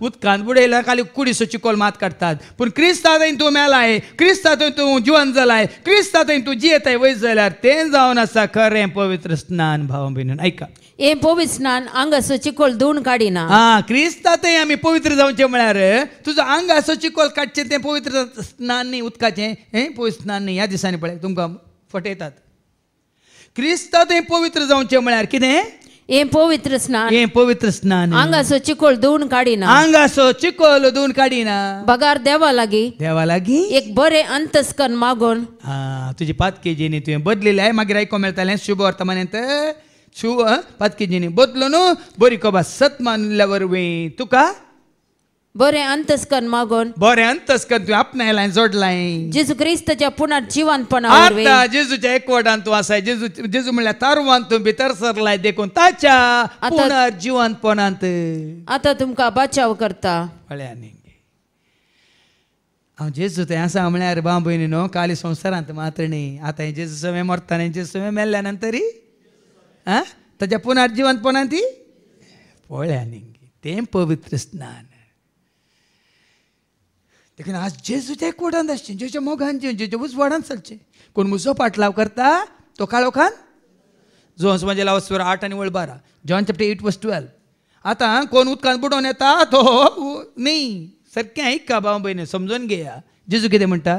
Speaker 2: उदकांत बुडयल्यार खाली कुडीसो चिकोल मात काडटात पूण क्रिस्ता थंय तूं मेलाय क्रिस्ता थंय तूं जिवन जालाय क्रिस्ता थंय तूं जियेताय वयस जाल्यार तें जावन आसा खरें पवित्र स्नान भाव भयण आयका हें पवित्र स्नान आंगाचो चिकोल धुवन काडिना आं थंय आमी पवित्र जावचें म्हळ्यार तुजो असो चिकोल काडचें तें पवित्र स्नान न्ही उदकाचें हें पवित्र स्नान न्ही ह्या दिसांनी पळय तुमकां फटयतात क्रिस्तात पवित्र जावचें म्हळ्यार कितें हें पवित्र स्नान हें पवित्र स्नान
Speaker 4: आंगासो चिकोल धुवन काडिना आंगासो चिकोल धुवन काडिना बगार देवा लागी
Speaker 2: देवा लागी एक बरे अंतस्कन मागोन तुजी पात केजीनी तुवें बदलेले आहे मागीर आयको मेळटालें शुभ वर्तमानेंत शुभ पात केजीनी बदलो न्हू बरी कोबा सत मानल्यावर वे तुका बरे अंतस्कन मागोन बरे अंतस्कन तू आपणायलाय जोडलाय जेजू क्रिस्ताच्या पुन्हा जिवानपणा आता जेजूच्या एकवटान तू आसाय जेजू जेजू म्हणल्या तारवान तू भीतर सरलाय देखून ताच्या पुनर
Speaker 4: आता तुमका बचाव करता
Speaker 2: पळ्यानी हांव जेजू थंय आसा म्हळ्यार बा भयणी न्हू काली संवसारांत मात्र न्ही आतां जेजू सवे मरता न्ही जेजू सवें मेल्ल्या नंतरी आं ताच्या पुनर्जिवंतपणान ती पळ्या न्ही तें पवित्र स्नान लेकिन आज जेजूच्या कुडान आसचे जेजे मोगान जेजू वडान चलचे कोण मुसो पाटलाव करता तो काळोखान जोन्स म्हणजे लावस आठ आणि वळ बारा John chapter eight verse twelve आता कोण उदकान बुडोवन येता तो सर सारकें आयक का बाबा भयणी समजून घेया जेजू कितें म्हणटा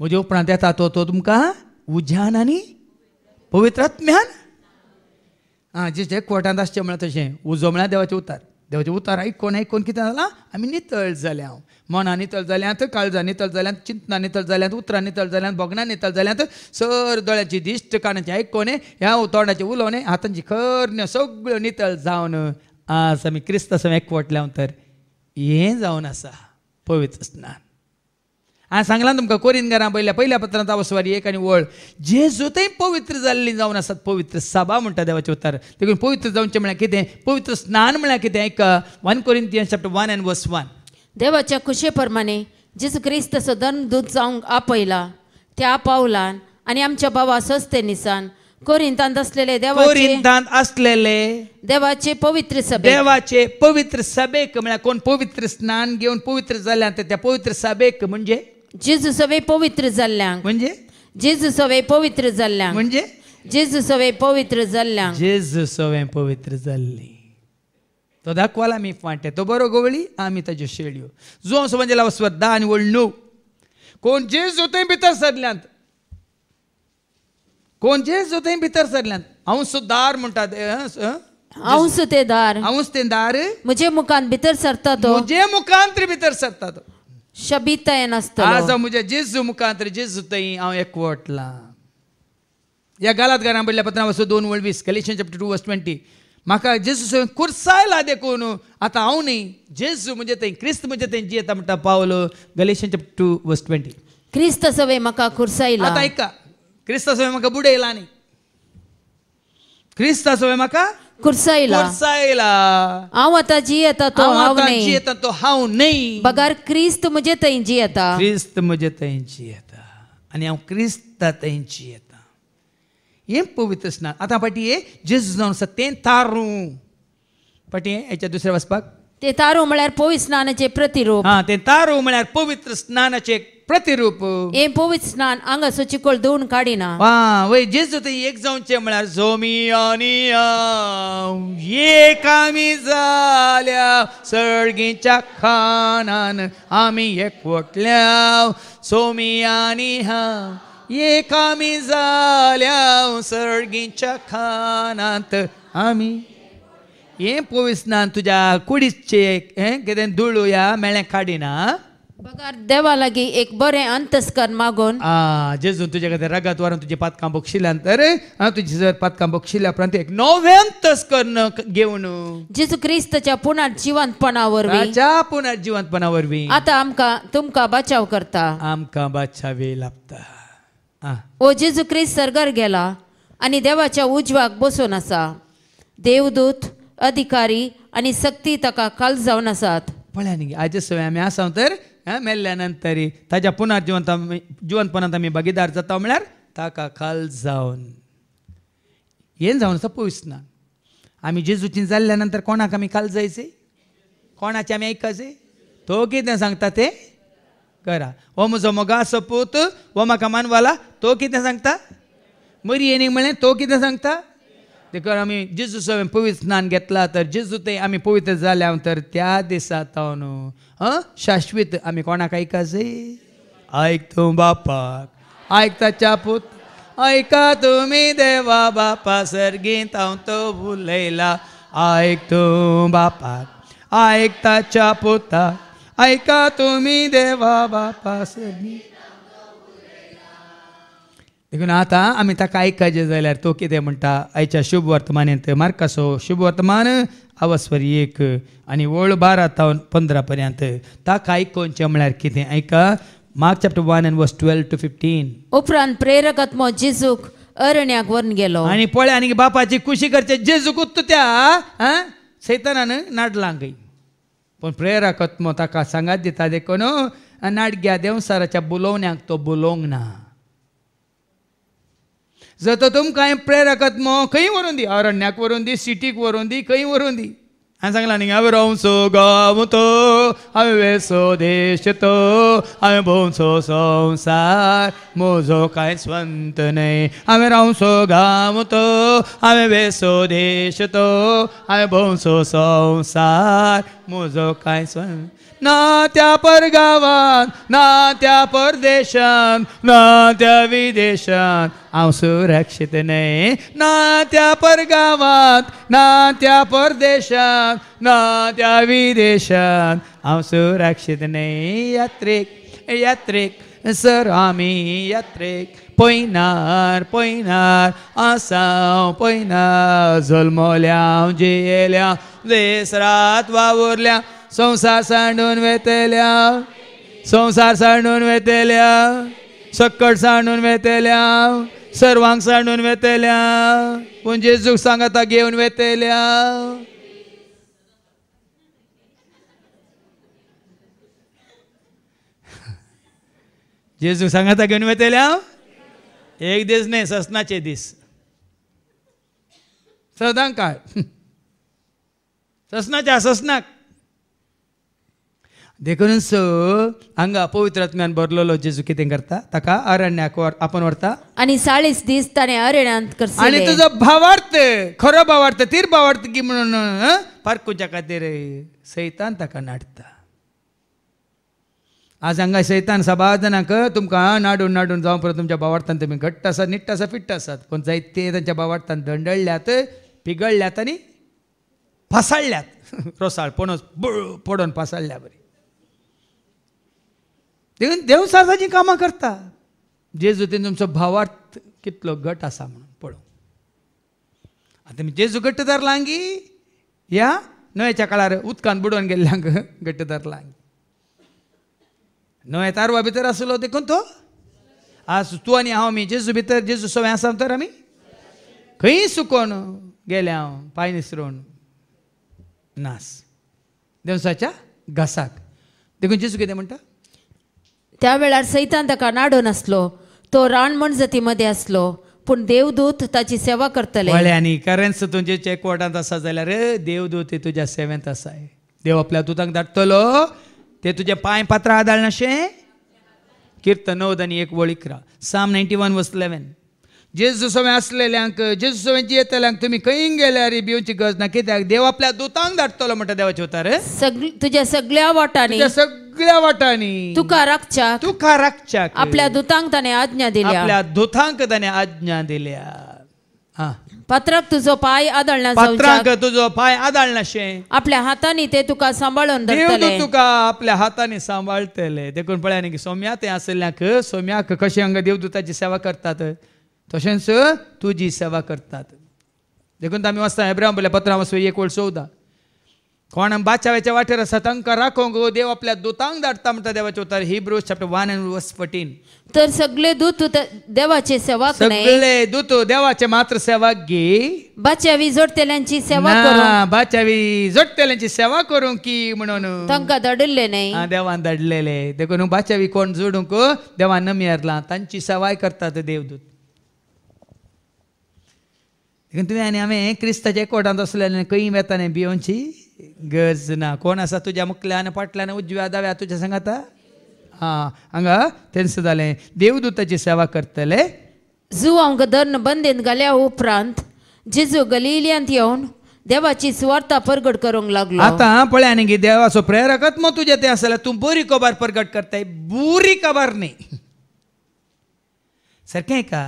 Speaker 2: म्हणजे उपरांत येता तो तो तुमकां उज्यान आनी पवित्रात्म्यान आं जे कोर्टांत आसचें म्हळ्यार तशें उजो म्हळ्यार देवाचें उतार देवाचें उतार आयकून आयकून कितें जालां आमी नितळ जाले हांव मना नितळ जाल्यांत काळजा नितळ जाल्यांत चिंतना नितळ जाल्यांत उतरां नितळ जाल्यांत भोगणां नितळ जाल्यांत सर दोळ्याची दिश्ट कानाचें आयकोणे ह्या तोंडाचें उलोवणें हातांची न्यो सगळ्यो नितळ जावन आज आमी क्रिस्त आमी एकवटल्या तर हें जावन आसा पवित्र स्नान हांव सांगलां तुमकां कोरीन घरां पयल्या पयल्या पत्रांत वसवारी एक आनी वळ जे जोतय पवित्र जाल्ली जावन आसात पवित्र सभा म्हणटा देवाचे उतार देखून पवित्र जावचें म्हळ्यार कितें पवित्र स्नान म्हळ्यार कितें एक one Corinthians chapter one and verse one
Speaker 4: देवाच्या खुशे प्रमाणे जेसू क्रिस्त सदन दूत जावंक आपयला त्या पावलान आनी आमच्या भावा सस्ते निसान कोरिंतांत असलेले देवाचे कोरिंतांत
Speaker 2: असलेले देवाचे पवित्र सभे देवाचे पवित्र सभेक म्हळ्यार कोण पवित्र स्नान घेऊन पवित्र झाल्यानंतर त्या पवित्र सभेक म्हणजे जीज सवे
Speaker 4: पवित्र जाल्ल्यांक म्हणजे जीज सवे पवित्र जाल्ल्यांक म्हणजे जीज सवे पवित्र जाल्ल्यांक
Speaker 2: जीज सवे पवित्र झाली तो दाखवाला आम्ही फांटें तो बरो गवळी आम्ही ताज्यो शेळ्यो जो म्हणजे लाव आणि आनी वळणू कोण जेजू थंय भितर सरल्यांत कोण जेजू थंय भितर सरल्यांत हांव सुद्दार म्हणटा हांवच
Speaker 4: ते दार हांवच ते दार म्हजे मुखान भितर सरता तो म्हजे
Speaker 2: मुखान भितर सरता तो ಶಬಿತ ಏನಸ್ತೋ ಆಸ ಮುಜೆ ಜೇಸು ಮುಖಾಂತರ ಜೇಸು ತೈ ಅವ ಎಕ್ವಟ್ಲ या गालात घरा पडल्या पत्रा वस्तू दोन वळ वीस Galatians chapter two verse twenty म्हाका जेजू कुर्सायला देखून आतां हांव न्ही जेजू म्हणजे थंय क्रिस्त म्हणजे थंय जियेता म्हणटा पावलो Galatians chapter two verse twenty
Speaker 4: क्रिस्त सवय म्हाका
Speaker 2: कुर्सायला आतां आयका क्रिस्ता सवय म्हाका बुडयला न्ही क्रिस्ता सवय म्हाका कुरसाईला कुरसाईला
Speaker 4: आऊ आता जी येता तो हाव नाही जी येता तो हाव नाही बगार क्रिस्त म्हणजे जी येता
Speaker 2: क्रिस्त म्हणजे जी येता आणि हांव क्रिस्ता जी येता ये पवित्र स्नान आता फाटी हे जेजूस जावन आसा थारू तारू फाटी हेच्या दुसऱ्या वचपाक ते तारो म्हळ्यार पवित्र स्नानाचे प्रतिरूप हा ते तारो म्हळ्यार पवित्र स्नानाचे प्रतिरूप
Speaker 4: हे पवित्र स्नान आंगाचो चिकोल धुवून काडिना वा
Speaker 2: वय जेजू ते एक जावचे म्हळ्यार जोमी आनी एक आमी जाल्या सळगीच्या खानान आमी एकवटल्या सोमी आनी हा एक आमी जाल्या सळगीच्या खानांत आमी ಏನ್ ಪೋವಿಸ್ನಾನ್ ತುಜಾ कुडीचे हें ಧೂಳು ಯಾ ಮೇಳೆ ಕಾಡಿನ बगार देवा लागी एक बरे अंतस्कर मागून जेजू जेजून तुझ्या कधी रगात वरून तुझे पातकां बक्षिल्यानंतर तुझी जर पातकां बक्षिल्या उपरांत एक नवे अंतस्कर घेऊन जेजू क्रिस्तच्या पुनर् जिवंतपणावर राजा पुनर् जिवंतपणावर
Speaker 4: आता आमका तुमका बचाव करता
Speaker 2: आमका बचावे लागता
Speaker 4: ओ जेजू क्रिस्त सरगर गेला आणि देवाच्या उजवाक बसून असा देवदूत अधिकारी आणि सक्ती ताका जाऊन
Speaker 2: आसात पळया न्ही आज सवय आमी आसा तर मेल्ल्यानंतर ताज्या पुनर्जीवंत जिवनपणांत आमी भागीदार जाता म्हळ्यार ताका जाऊन येन जावन असं पयस ना आमी जेजूची जाल्ल्यानंतर नंतर कोणाक आमी जायचे कोणाचे आम्ही ऐकायचे तो कितें सांगता ते करा हो म्हजो मोगा पोत हो म्हाका मानवाला तो कितें सांगता मरी येणी म्हणले तो कितें सांगता कर आम्ही जेजू सोवें पवित्र स्नान घेतला तर जेजू ते आम्ही पवित्र जाल्या तर त्या दिसा शाश्वित हां शाश्वत आमी कोणाक आयकाचे आयक तूं बापाक ऐकता ताच्या पूत आयका तुम्ही देवा बापा सर्गीत हांव तो उलयला आयक तूं बापाक च्या पुता आयका तुम्ही देवा बापा सर्गी देखून आतां आमी ताका आयकचे जाल्यार तो कितें म्हणटा आयच्या शुभ वर्तमानांत मार्कासो शुभ वर्तमान अवस्वर एक आनी वळ बारा तावन पंदरा पर्यंत ताका आयकोनचें म्हळ्यार कितें आयका Mark chapter one and verse twelve to fifteen
Speaker 4: उपरांत प्रेरक आत्मो जेजूक अरण्याक वरून गेलो आणि
Speaker 2: पळय आनी बापाची खुशी करचे जेजूकूच त्या आं सैतानान नाडलांक पूण प्रेरक आत्मो ताका सांगात दिता देखून नाडग्या देंवसाराच्या बुलोवण्याक तो बुलोवंक ना जर तुम काय प्रेरकत मो खंय वरून दी अरण्याक वरून दी सिटीक वरून दी खंय वरून दी हांवें सांगलां न्ही हांवें रोमसो गाव तो हांवें वेसो देश तो हांवें सो संसार म्हजो काय स्वंत न्हय हांवें रोमसो गाव तो वे सो देश तो हांवें सो संसार म्हजो काय स्वंत ना त्या परगावात ना त्या परदेशात ना त्या विदेशात हांव सुरक्षित न्हय ना त्या परगावात ना त्या परदेशात ना त्या विदेशात हांव सुरक्षित न्हय यात्रेक यात्रेक सर आम्ही यात्रेक पयणार पैनार आसाव पयणार जल्मल्या जेयल्या देसरात वावुरल्या संसार सांडून वेतेल्या संसार सांडून वेतेल्या सक्कड सांडून वेतेल्या सर्वांग सांडून वेतेल्या पूण जेजूक सांगता घेऊन वेतेल्या जेजूक सांगता घेऊन वेतेल्या एक दिस नाही ससनाचे दिस सदां काय ससनाच्या ससनाक हांगा అంగ भरलेलो जेजू कितें करता ताका अरण्याक आपण वरता
Speaker 4: आणि चाळीस दिस ताने अरण्यात करता आणि तुझो
Speaker 2: भावार्थ खरो भावार्थ तीर भावार्थ की म्हणून फारकूच्या खातीर सैतान ताका नाडता आज हांगा सैतान सभा जाणांक तुमकां नाडून नाडून जावं परत तुमच्या भावार्थान तुम्ही घट्ट आसात निट्ट आसा फिट्ट आसात पूण जायते तांच्या भावार्थान दंडळल्यात पिगळल्यात आणि फासाळल्यात रोसाळ पणस पडून फसाळल्या बरी देखून देव सारसाची कामां करता जे तुमचो भावार्थ कितलो गट आसा म्हणून पळोवंक आतां जेजू गट्ट लांगी ह्या न्हंयच्या काळार उदकान बुडोवन गेल्ल्यांक गट्ट लांगी न्हंय तारवा भितर आसलो देखून तो आज तू आनी हांव मी जेजू भितर जेजू सवय आसा तर आमी खंय सुकोन गेले हांव पांय निसरून नास देवसाच्या घासाक देखून जेजू कितें म्हणटा त्या वेळार सैतान ताका नाडो
Speaker 4: नसलो तो राण मध्ये असलो पूण देवदूत ताची सेवा करतले वळ्या आणि
Speaker 2: करन्स तुमचे चेकवॉटांत आसा जाल्यार देवदूत तुज्या सेवेंत आसा देव आपल्या दुतांक धाडटलो ते तुझे पांय पात्र आदाळ नाशें कीर्तन नवद आनी एक वळीक राव Psalm ninety one verse eleven जेजू सोवे आसलेल्यांक जेजू सोवे जियेतल्यांक तुमी खंय गेल्यार भिवची गरज ना कित्याक देव आपल्या दुतांक धाडटलो म्हणटा देवाचे उतार सगळे तुज्या सगळ्या वाटांनी सगळ्या सगळ्या वाटांनी तुका रक्षा आपल्या त्याने आज्ञा दिल्या आपल्या त्याने आज्ञा दिल्या हा
Speaker 4: पत्रक तुझो पाय आदळणा पत्रक
Speaker 2: तुझो पाय आदळनाशे
Speaker 4: आपल्या हातांनी ते तुका सांभाळून धरतले
Speaker 2: तुका आपल्या हातांनी सांभाळतले देखून पळया की सोम्या ते आसल्याक सोम्याक कशें अंग देवदूताची सेवा करतात तशेंच तुझी सेवा करतात देखून आम्ही वाचता हेब्रा पळय पत्रां वचूं एक वळ चौदा कोणम बाचाव्याच्या वाटेर सतंक राखोंक देव आपल्या दुतांक धाडटा म्हणटा देवाचे उतार ब्रुज चॅप्टर 1 अँड वर्स 14
Speaker 4: तर सगळे दूत देवाचे सेवा सगळे
Speaker 2: दूत देवाचे मात्र सेवा घे बाचावी जोडतेल्यांची सेवा करू बाचावी जोडतेल्यांची सेवा करू की म्हणून तांकां धाडले नाही देवान धाडलेले देखून बाचावी कोण जोडूंक देवान नमी हरला तांची सेवाय करतात देवदूत देखून तुम्ही आनी हांवें क्रिस्ताच्या कोटांत असलेले खंय वेताने बियोंची गजना कोण असा तुज्या मुकल्यानं पाटल्यान उजव्या दाव्या तुज्या संग हां हांगा तेंच जालें देवदूताची सेवा करतले
Speaker 4: हांव धर्न बंदेन घाल्या उपरांत जेजू गलिलियांत येऊन देवाची स्वार्था परगट करूंक लागलो आता
Speaker 2: पळय आनी देवाचो प्रेरकत मग तुजें तें असेल तूं बरी कबार परगट करताय बुरी कबार न्ही सारकें का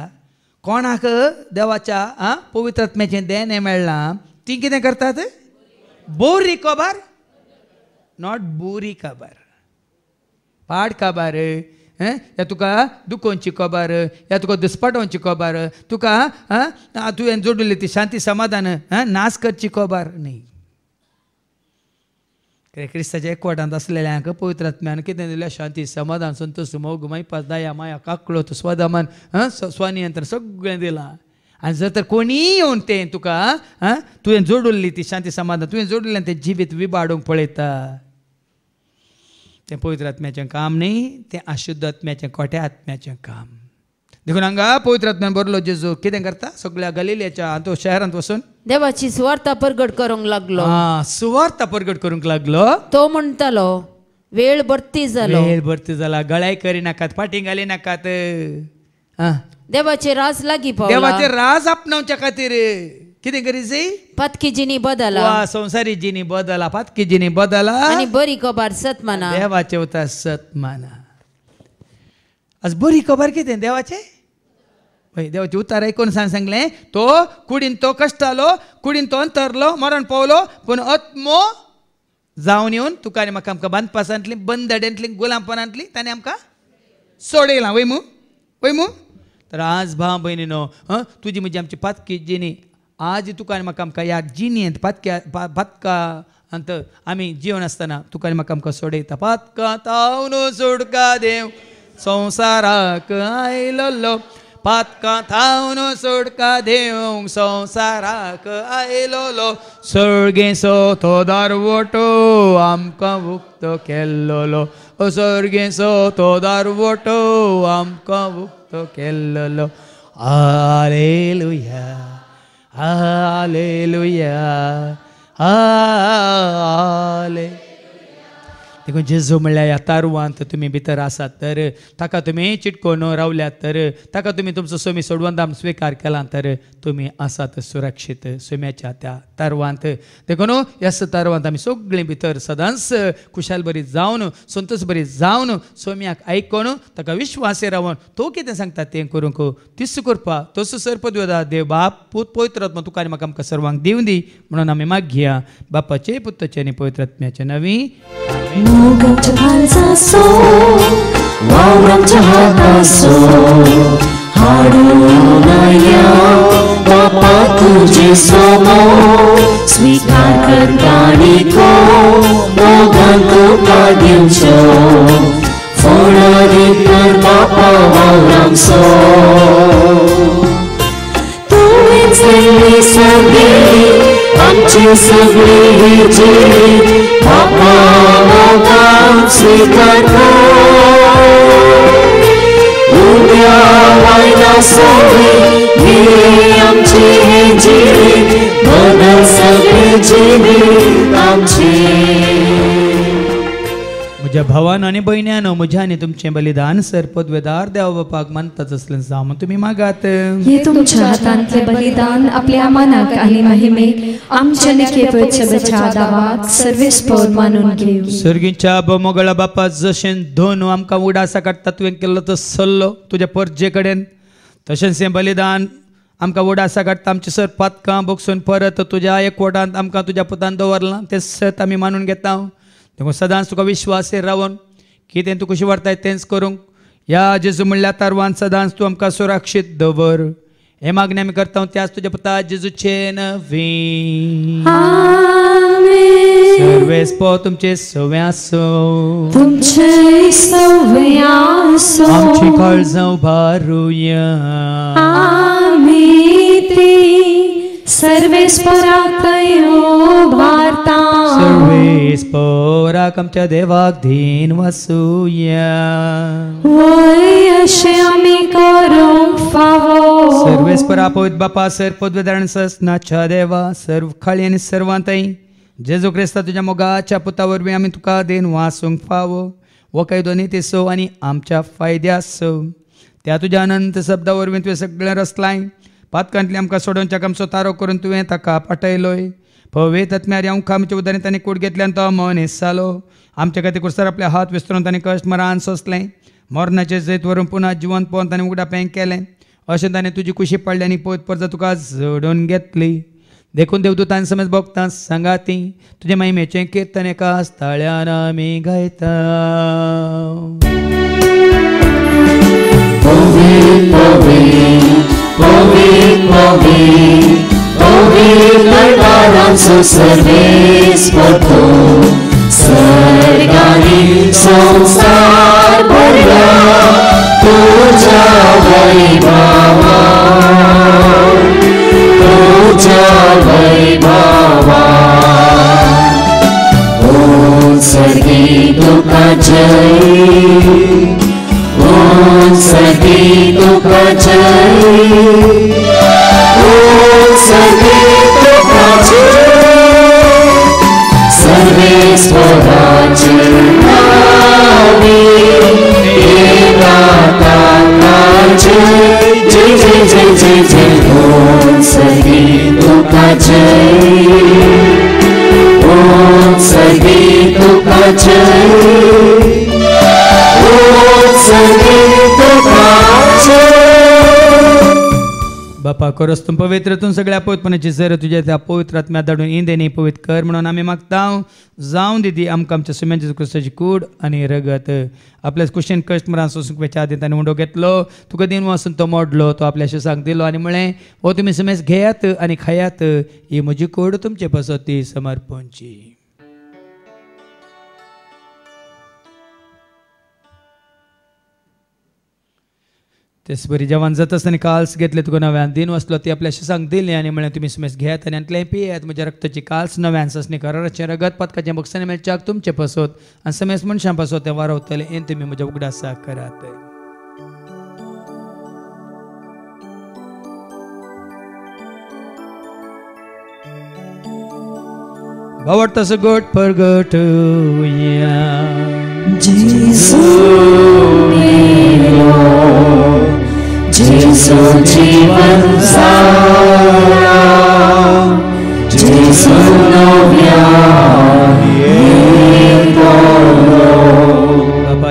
Speaker 2: कोणाक देवाच्या आं देणे देणें मेळ्ळां तीं कितें करतात बोरी कबर नॉट बोरी कबर पाड काबार या तुका दुखोंची खबर या तुका दुस्पटोंची खबर तुका तुवें जोडली ती शांती समाधान नाश करची खबर न्ही क्रिस्ताच्या एकवटांत असलेल्यांक पवित्र आत्म्यान कितें दिल्या शांती समाधान संतोष मोग माय पदाया माया काकळो स्वदामान स्वनियंत्रण सगळें दिलां आणि जर तर कोणीय येऊन ते तुका आं तुवें जोडुल्ली ती शांती समाधान तुवें जोडली आनी ते जिवीत विबाडूंक पळयता तें पवित्र आत्म्याचें काम न्ही तें अशुद्ध आत्म्याचें कोट्या आत्म्याचें काम देखून हांगा पवित्र आत्म्यान बरलो जेजू कितें करता सगळ्या गलिलेच्या तो शहरांत वचून देवाची सुवार्था परगट करूंक लागलो आं सुवार्थ परगट करूंक लागलो तो
Speaker 4: म्हणटालो वेळ भरती जालो वेळ
Speaker 2: भरती जाला गळाय करिनाकात फाटीं नाकात
Speaker 4: देवाचे राज लागी देवाचे राज आपणाच्या खातीर
Speaker 2: कितें गरजे पातकी जिनी बदला वा संवसारी जिनी बदला पातकी जिनी बदला आनी बरी कबार सतमाना देवाचे उता सतमाना आज बरी कबार कितें देवाचे देवाचे उतार ऐकून सांग सांगले तो कुडीन तो कष्ट आलो कुडीन तो अंतरलो मरण पावलो पण अत्मो जावन येवन तुका आनी म्हाका आमकां बांदपासांतली बंदड्यांतली गुलामपणांतली ताणें आमकां सोडयलां वयमू वयमू तर आज भा भयणीनो हं तुजी म्हजी आमची पातकी जिणी आज तुका आनी म्हाका आमकां ह्या जिणयेंत पातक्या पातका अंत आम्ही जिवन आसतना तुका आनी म्हाका आमकां सोडयता पातका सोडका देव संवसाराक आयलो पातका थावन सोडका देव संवसाराक आयलोलो सो तो दारवटो आमकां उक्तो केल्लोलो सो तो दारवटो आमकां उक्तो toquenlo. Aleluya, aleluya, aleluya. देखून जेजू म्हणल्यार ह्या तारुवांत तुमी भितर आसात तर ताका तुमी चिटकोन रावल्यात तर ताका तुमी तुमचो सोमी सोडवून दाम स्विकार केला तर तुमी आसात सुरक्षीत सोम्याच्या त्या तारवांत देखून ह्या तारवांत आमी सगळीं भितर सदांच खुशाल बरी जावन संतोष बरी जावन सोम्याक आयकोन ताका विश्वासे रावन तो कितें सांगता तें करूंक तिस करपा तसो सर्पद्वेदा देव बाप पूत पवित्र आत्मा तुका आनी म्हाका आमकां सर्वांक दिवं दी म्हणून आमी मागया बापाचे पुत्ताचे आनी पवित्र आत्म्याचे नवी 무감정
Speaker 1: 하소서
Speaker 2: 무감정 하소
Speaker 1: 하루나야 Bapa tuje somo Swikar kartaniko Mogantu padyamcho Fora di karma pawang so Oțnele să vii, am ce să vligi, Papa la dansi tata. Unea mai la să vii, mie am ce hegi,
Speaker 2: Mă म्हज्या भावान आनी भयण्यान म्हज्यानी तुमचें बलिदान सरपद weather देवा बापाक मानताच असलें सामून तुमी मागात हे तुमच्या हातांतले
Speaker 1: बलिदान आपल्या मानाक आणि महिमेक आमच्या निकेपेच्या बच्या
Speaker 2: सर्गीच्या बमोगळा बापा जशें धोन आमकां उडासा काडटा तुवें केल्लो तो सल्लो तुज्या परजे कडेन तशेंच हें बलिदान आमकां उडासा काडटा आमचे सर पातकां बोगसून परत तुज्या एकवटांत आमकां तुज्या पुतान दवरलां तें सत आमी मानून घेता देखून सदांच तुका विश्वास हे रावून कितें तुका कशें व्हरताय तेंच करूंक ह्या जेजू म्हणल्या तारवान सदांच तूं आमकां सुरक्षीत दवर हे मागणी आमी करता त्याच तुज्या पुता जेजूचे नवी सर्वेस पो तुमचे सव्यासो तुमचे सव्यासो कळ जाऊ उबारुया आमी ती सर्वेश्वरात्तयो हो भारता सर्वेश्वराकं च देवाग्धीन् वसूय
Speaker 1: सर्वेश्वरापोत
Speaker 2: बापा सर्पोद्विधारण सस्नाच्या देवा सर्व खाली आणि जे जो क्रिस्ता तुझ्या मोगाच्या पुतावर आम्ही तुका देन वासूंक फावो व काही दोन्ही ते सो आणि आमच्या फायद्यास सो त्या तुझ्या अनंत शब्दावर बी तुवें सगळें रसलाय पातकांतली आमकां सोडून आमचो तारो करून तुवें ताका पाठयलोय पवे तत्म्यार आमकां आमच्या उदारी ताणें कूड घेतल्यान तो मन जालो आमच्या खातीर कुर्सार आपले हात विस्तरून ताणें कश्ट मरान सोंसलें मरणाचे जैत व्हरून पुन्हा जिवंत पोवन ताणें पेंग केलें अशें ताणें तुजी कुशी पडली आनी पोत परत तुका जोडून घेतली देखून देवदूतान समज भोगता सांगा ती तुजे महिमेचें कीर्तन एका स्थळ्यान आमी गायता
Speaker 1: Ovid, Ovid, Ovid, Narvaransu Sarvespato, Sargani Puja Vaibhava, Puja Om Sargi Dukha सती तुका जय सती तुका जय सर्वेश्वराचे जय जय जय जय जय जय ओम तुका जय ओम सती तुका जय
Speaker 2: बापा खरंच तुम पवित्रतून सगळ्या पवित्रपणाची जर तुझ्या त्या पवित्र आत्म्या धाडून इंदे नाही कर म्हणून आम्ही मागता जावं दिदी आमकां आमच्या सुम्यांच्या कृष्णाची कूड आणि रगत आपल्या क्वेश्चन कश्ट मरान सोसूंक दिता आनी उंडो घेतलो तुका दिन वसून तो मोडलो तो आपल्या शिसांक दिलो आनी म्हळें हो तुमी सुमेस घेयात आनी खायात ही म्हजी कूड तुमचे पासत समर्पणची तेच बरी जेवण जाता आसतना काल्स घेतले तुका नव्यान दिन वसलो ती आपल्या सांग दिले आनी म्हणलें तुमी स्मेस घेयात आनी आणले पियात म्हणजे रक्ताची काल्स नव्यान ससनी कराराचें रगत पत्काचें बक्षाने चाक तुमचे पसोत आणि समेस मनशां ते वारवतले वारवतलें तुम्ही तुमी उघडा सा करात भवट तस गोट परगट या Jisshu
Speaker 1: Jesu jivan sara
Speaker 2: Jesu navya Yeh toh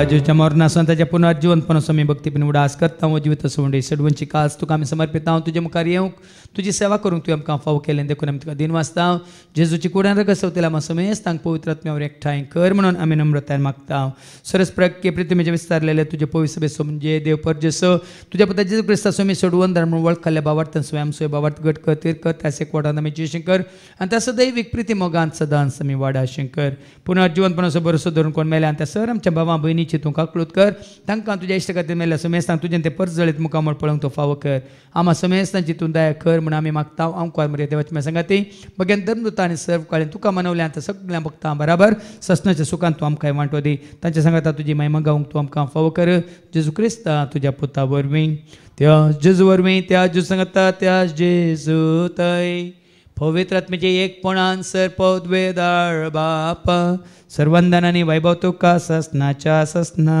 Speaker 2: जीव मरना संताच्या पुनर्जीवन पण मी भक्ती पण उडास करता हो जीवित म्हणजे सडवंची कास तुका आम्ही समर्पित हांव तुझे मुखार येवंक तुजी सेवा करूंक तुवें आमकां फाव केलें देखून आमी तुका दिन वाचता जेजूची कुड्यान रगत सवतेला आमा समेस तांकां पवित्र आत्म्यावर एकठांय कर म्हणून आमी नम्रतायेन मागता हांव सरस प्रक्य प्रितमेचे विस्तारलेले तुजे पवित्र सभे म्हणजे देव परजेस तुज्या पता जेजू क्रिस्ता मी सोडवून धर्म वळखले बाबार्थन स्वयं सोय बाबार्थ गट कर तीर कर त्यास एक आमी शंकर आनी त्या सदैवीक प्रिती मोगान सदांस आमी वाडा शंकर पुनर्जीवन पण असो बरोसो धरून कोण मेल्या आनी त्या सर आमच्या बाबा भयणी तूं काकलूत कर तांकां तुज्या इश्ट खातीर मेल्या समेस्तांक तुजें तें परत जळीत म्हण पळोवंक तो फावो कर आमा समेस्तांची तूं दया कर म्हण आमी मागता हांव मरे देवाची मे सांगाती बगेन धर्मदूता आनी सर्व काळें तुका मनवलें आतां सगळ्यां भक्तां बराबर सस्नाच्या सुखान तूं आमकां वांटो दी तांचे सांगाता तुजी महिमा गावंक तूं आमकां फावो कर जेजू क्रिस्त तुज्या पुता वरवीं त्या जेजू वरवीं त्या जेजू सांगता त्या जेजू तय पवित्रात्म्याचे पण सर पौद्वेदाळ बाप सर्वंदनाने वैभव तुका ससनाच्या ससना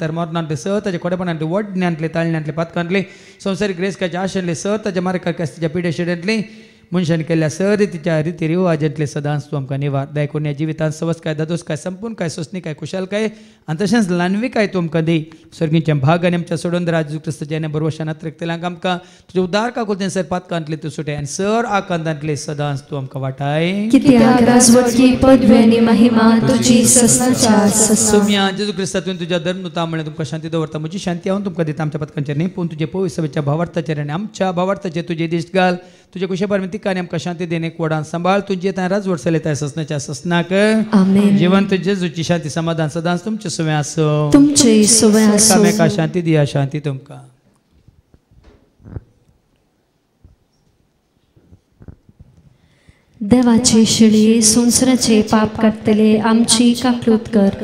Speaker 2: तर मरली तळंली पाली संसारिक ग्रेस मार का मनशान केल्या सर तिच्या रीती रिवाजांतले सदांच तूं आमकां निवार दाय कोण्या जिवितांत सवस काय दादोस काय संपूर्ण काय सोसनी काय कुशाल काय आनी तशेंच लानवी काय तूं आमकां दी स्वर्गींच्या भाग आनी आमच्या सोडून राजू क्रिस्त जेणे बरोबर शानात रक्तल्यांक आमकां तुजे उदार तें सर पातकांतले तूं सुटे आनी सर आकांतांतले सदांच तूं आमकां वाटाय सोम्या जेजू क्रिस्तातून तुज्या धर्मनुता म्हळ्यार तुमकां शांती दवरता म्हजी शांती हांव तुमकां दिता आमच्या पथकांचेर न्ही पूण तुजे सभेच्या भावार्थाचेर आनी आमच्या भावार्थाचेर तुजे दिश्ट घाल तुजे कुशे परमिती ठिकाणी हमका शांति देणे कोड़ा संभाल तुझे ताय राज वर्ष लेता है ससना जीवन तुझे जुची शांती समाधान सदान तुमचे सुवे असो का दिया शांती तुमका
Speaker 1: देवाचे शिळी संसाराचे पाप करतले आमची काकलूत कर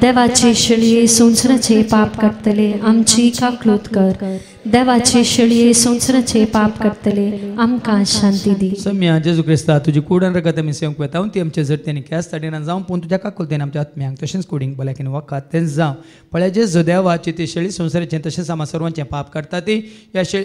Speaker 1: देवाची शिळये सुंचरचे पाप करतले आमची काकलूत कर देवाची शिळये सुंचरचे पाप करतले आमका शांती
Speaker 2: दी सम्या जेजू क्रिस्ता तुजी कुडन रगत आमी सेवंक वेता ती आमच्या जड तेणी केस ताडेना जावं पूण तुज्या काकोलतेन आमच्या आत्म्यांक तशेंच कुडींक भलायकीन वखात तेन्ना जावं पळ्या जेजू देवाची ती शेळी संसाराचें तशेंच आमा सर्वांचे पाप करता ती या शेळी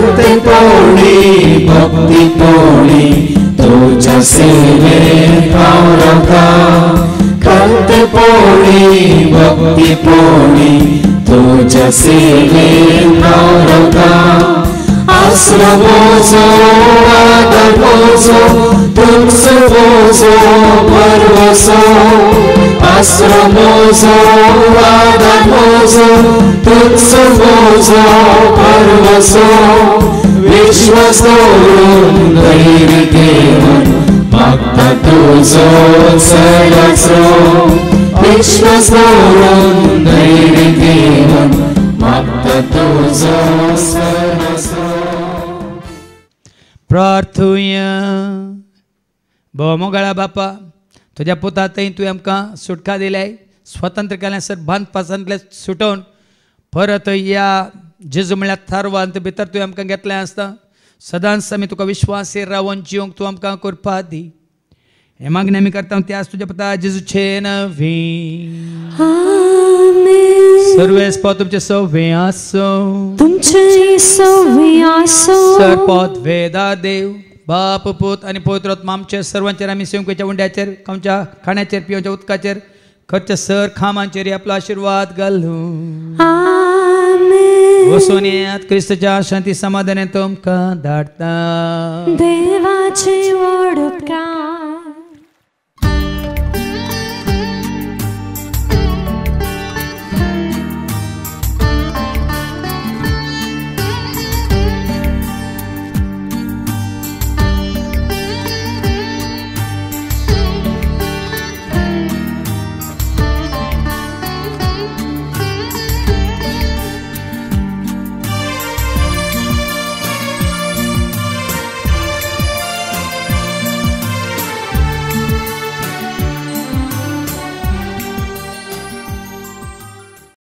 Speaker 1: भक्ति पौी भक्ति पौी तु पावता के पौली भक्ति पौी तु असलमोजो वादमोजो तुमसमोजो परवसो असलमोजो वादमोजो तुमसमोजो परवसो विश्वसोरून दैविकेवन भक्त तुझो सयसो विश्वसोरून दैविकेवन
Speaker 2: भक्त प्रार्थुया मोगाळा बापा तुझ्या पुतात तुवें आमकां सुटका दिल्याय स्वतंत्र केल्या सर बांद सुटोवन परत या जेजू म्हळ्यार थारवांत भितर तुवें आमकां घेतलें आसता सदांच आमी तुका विश्वासेर रावून जिवंक तूं आमकां करपा दी हे मागणी आमी करता ते आज तुज्या पता जेजूचे नवी सर्वे तुमचे सव्वे आसो तुमचे सव्वे आसो सरपोत वेदा देव बाप पूत आणि पवित्रोत्मा आमच्या सर्वांचेर आम्ही सेवकेच्या उंड्याचेर आमच्या खाण्याचेर पिवच्या उदकाचेर खर्च सर खामांचेर आपला आशीर्वाद घालू वसून येयात क्रिस्तच्या शांती समाधाने तुमकां धाडटा
Speaker 1: देवाचे ओळखा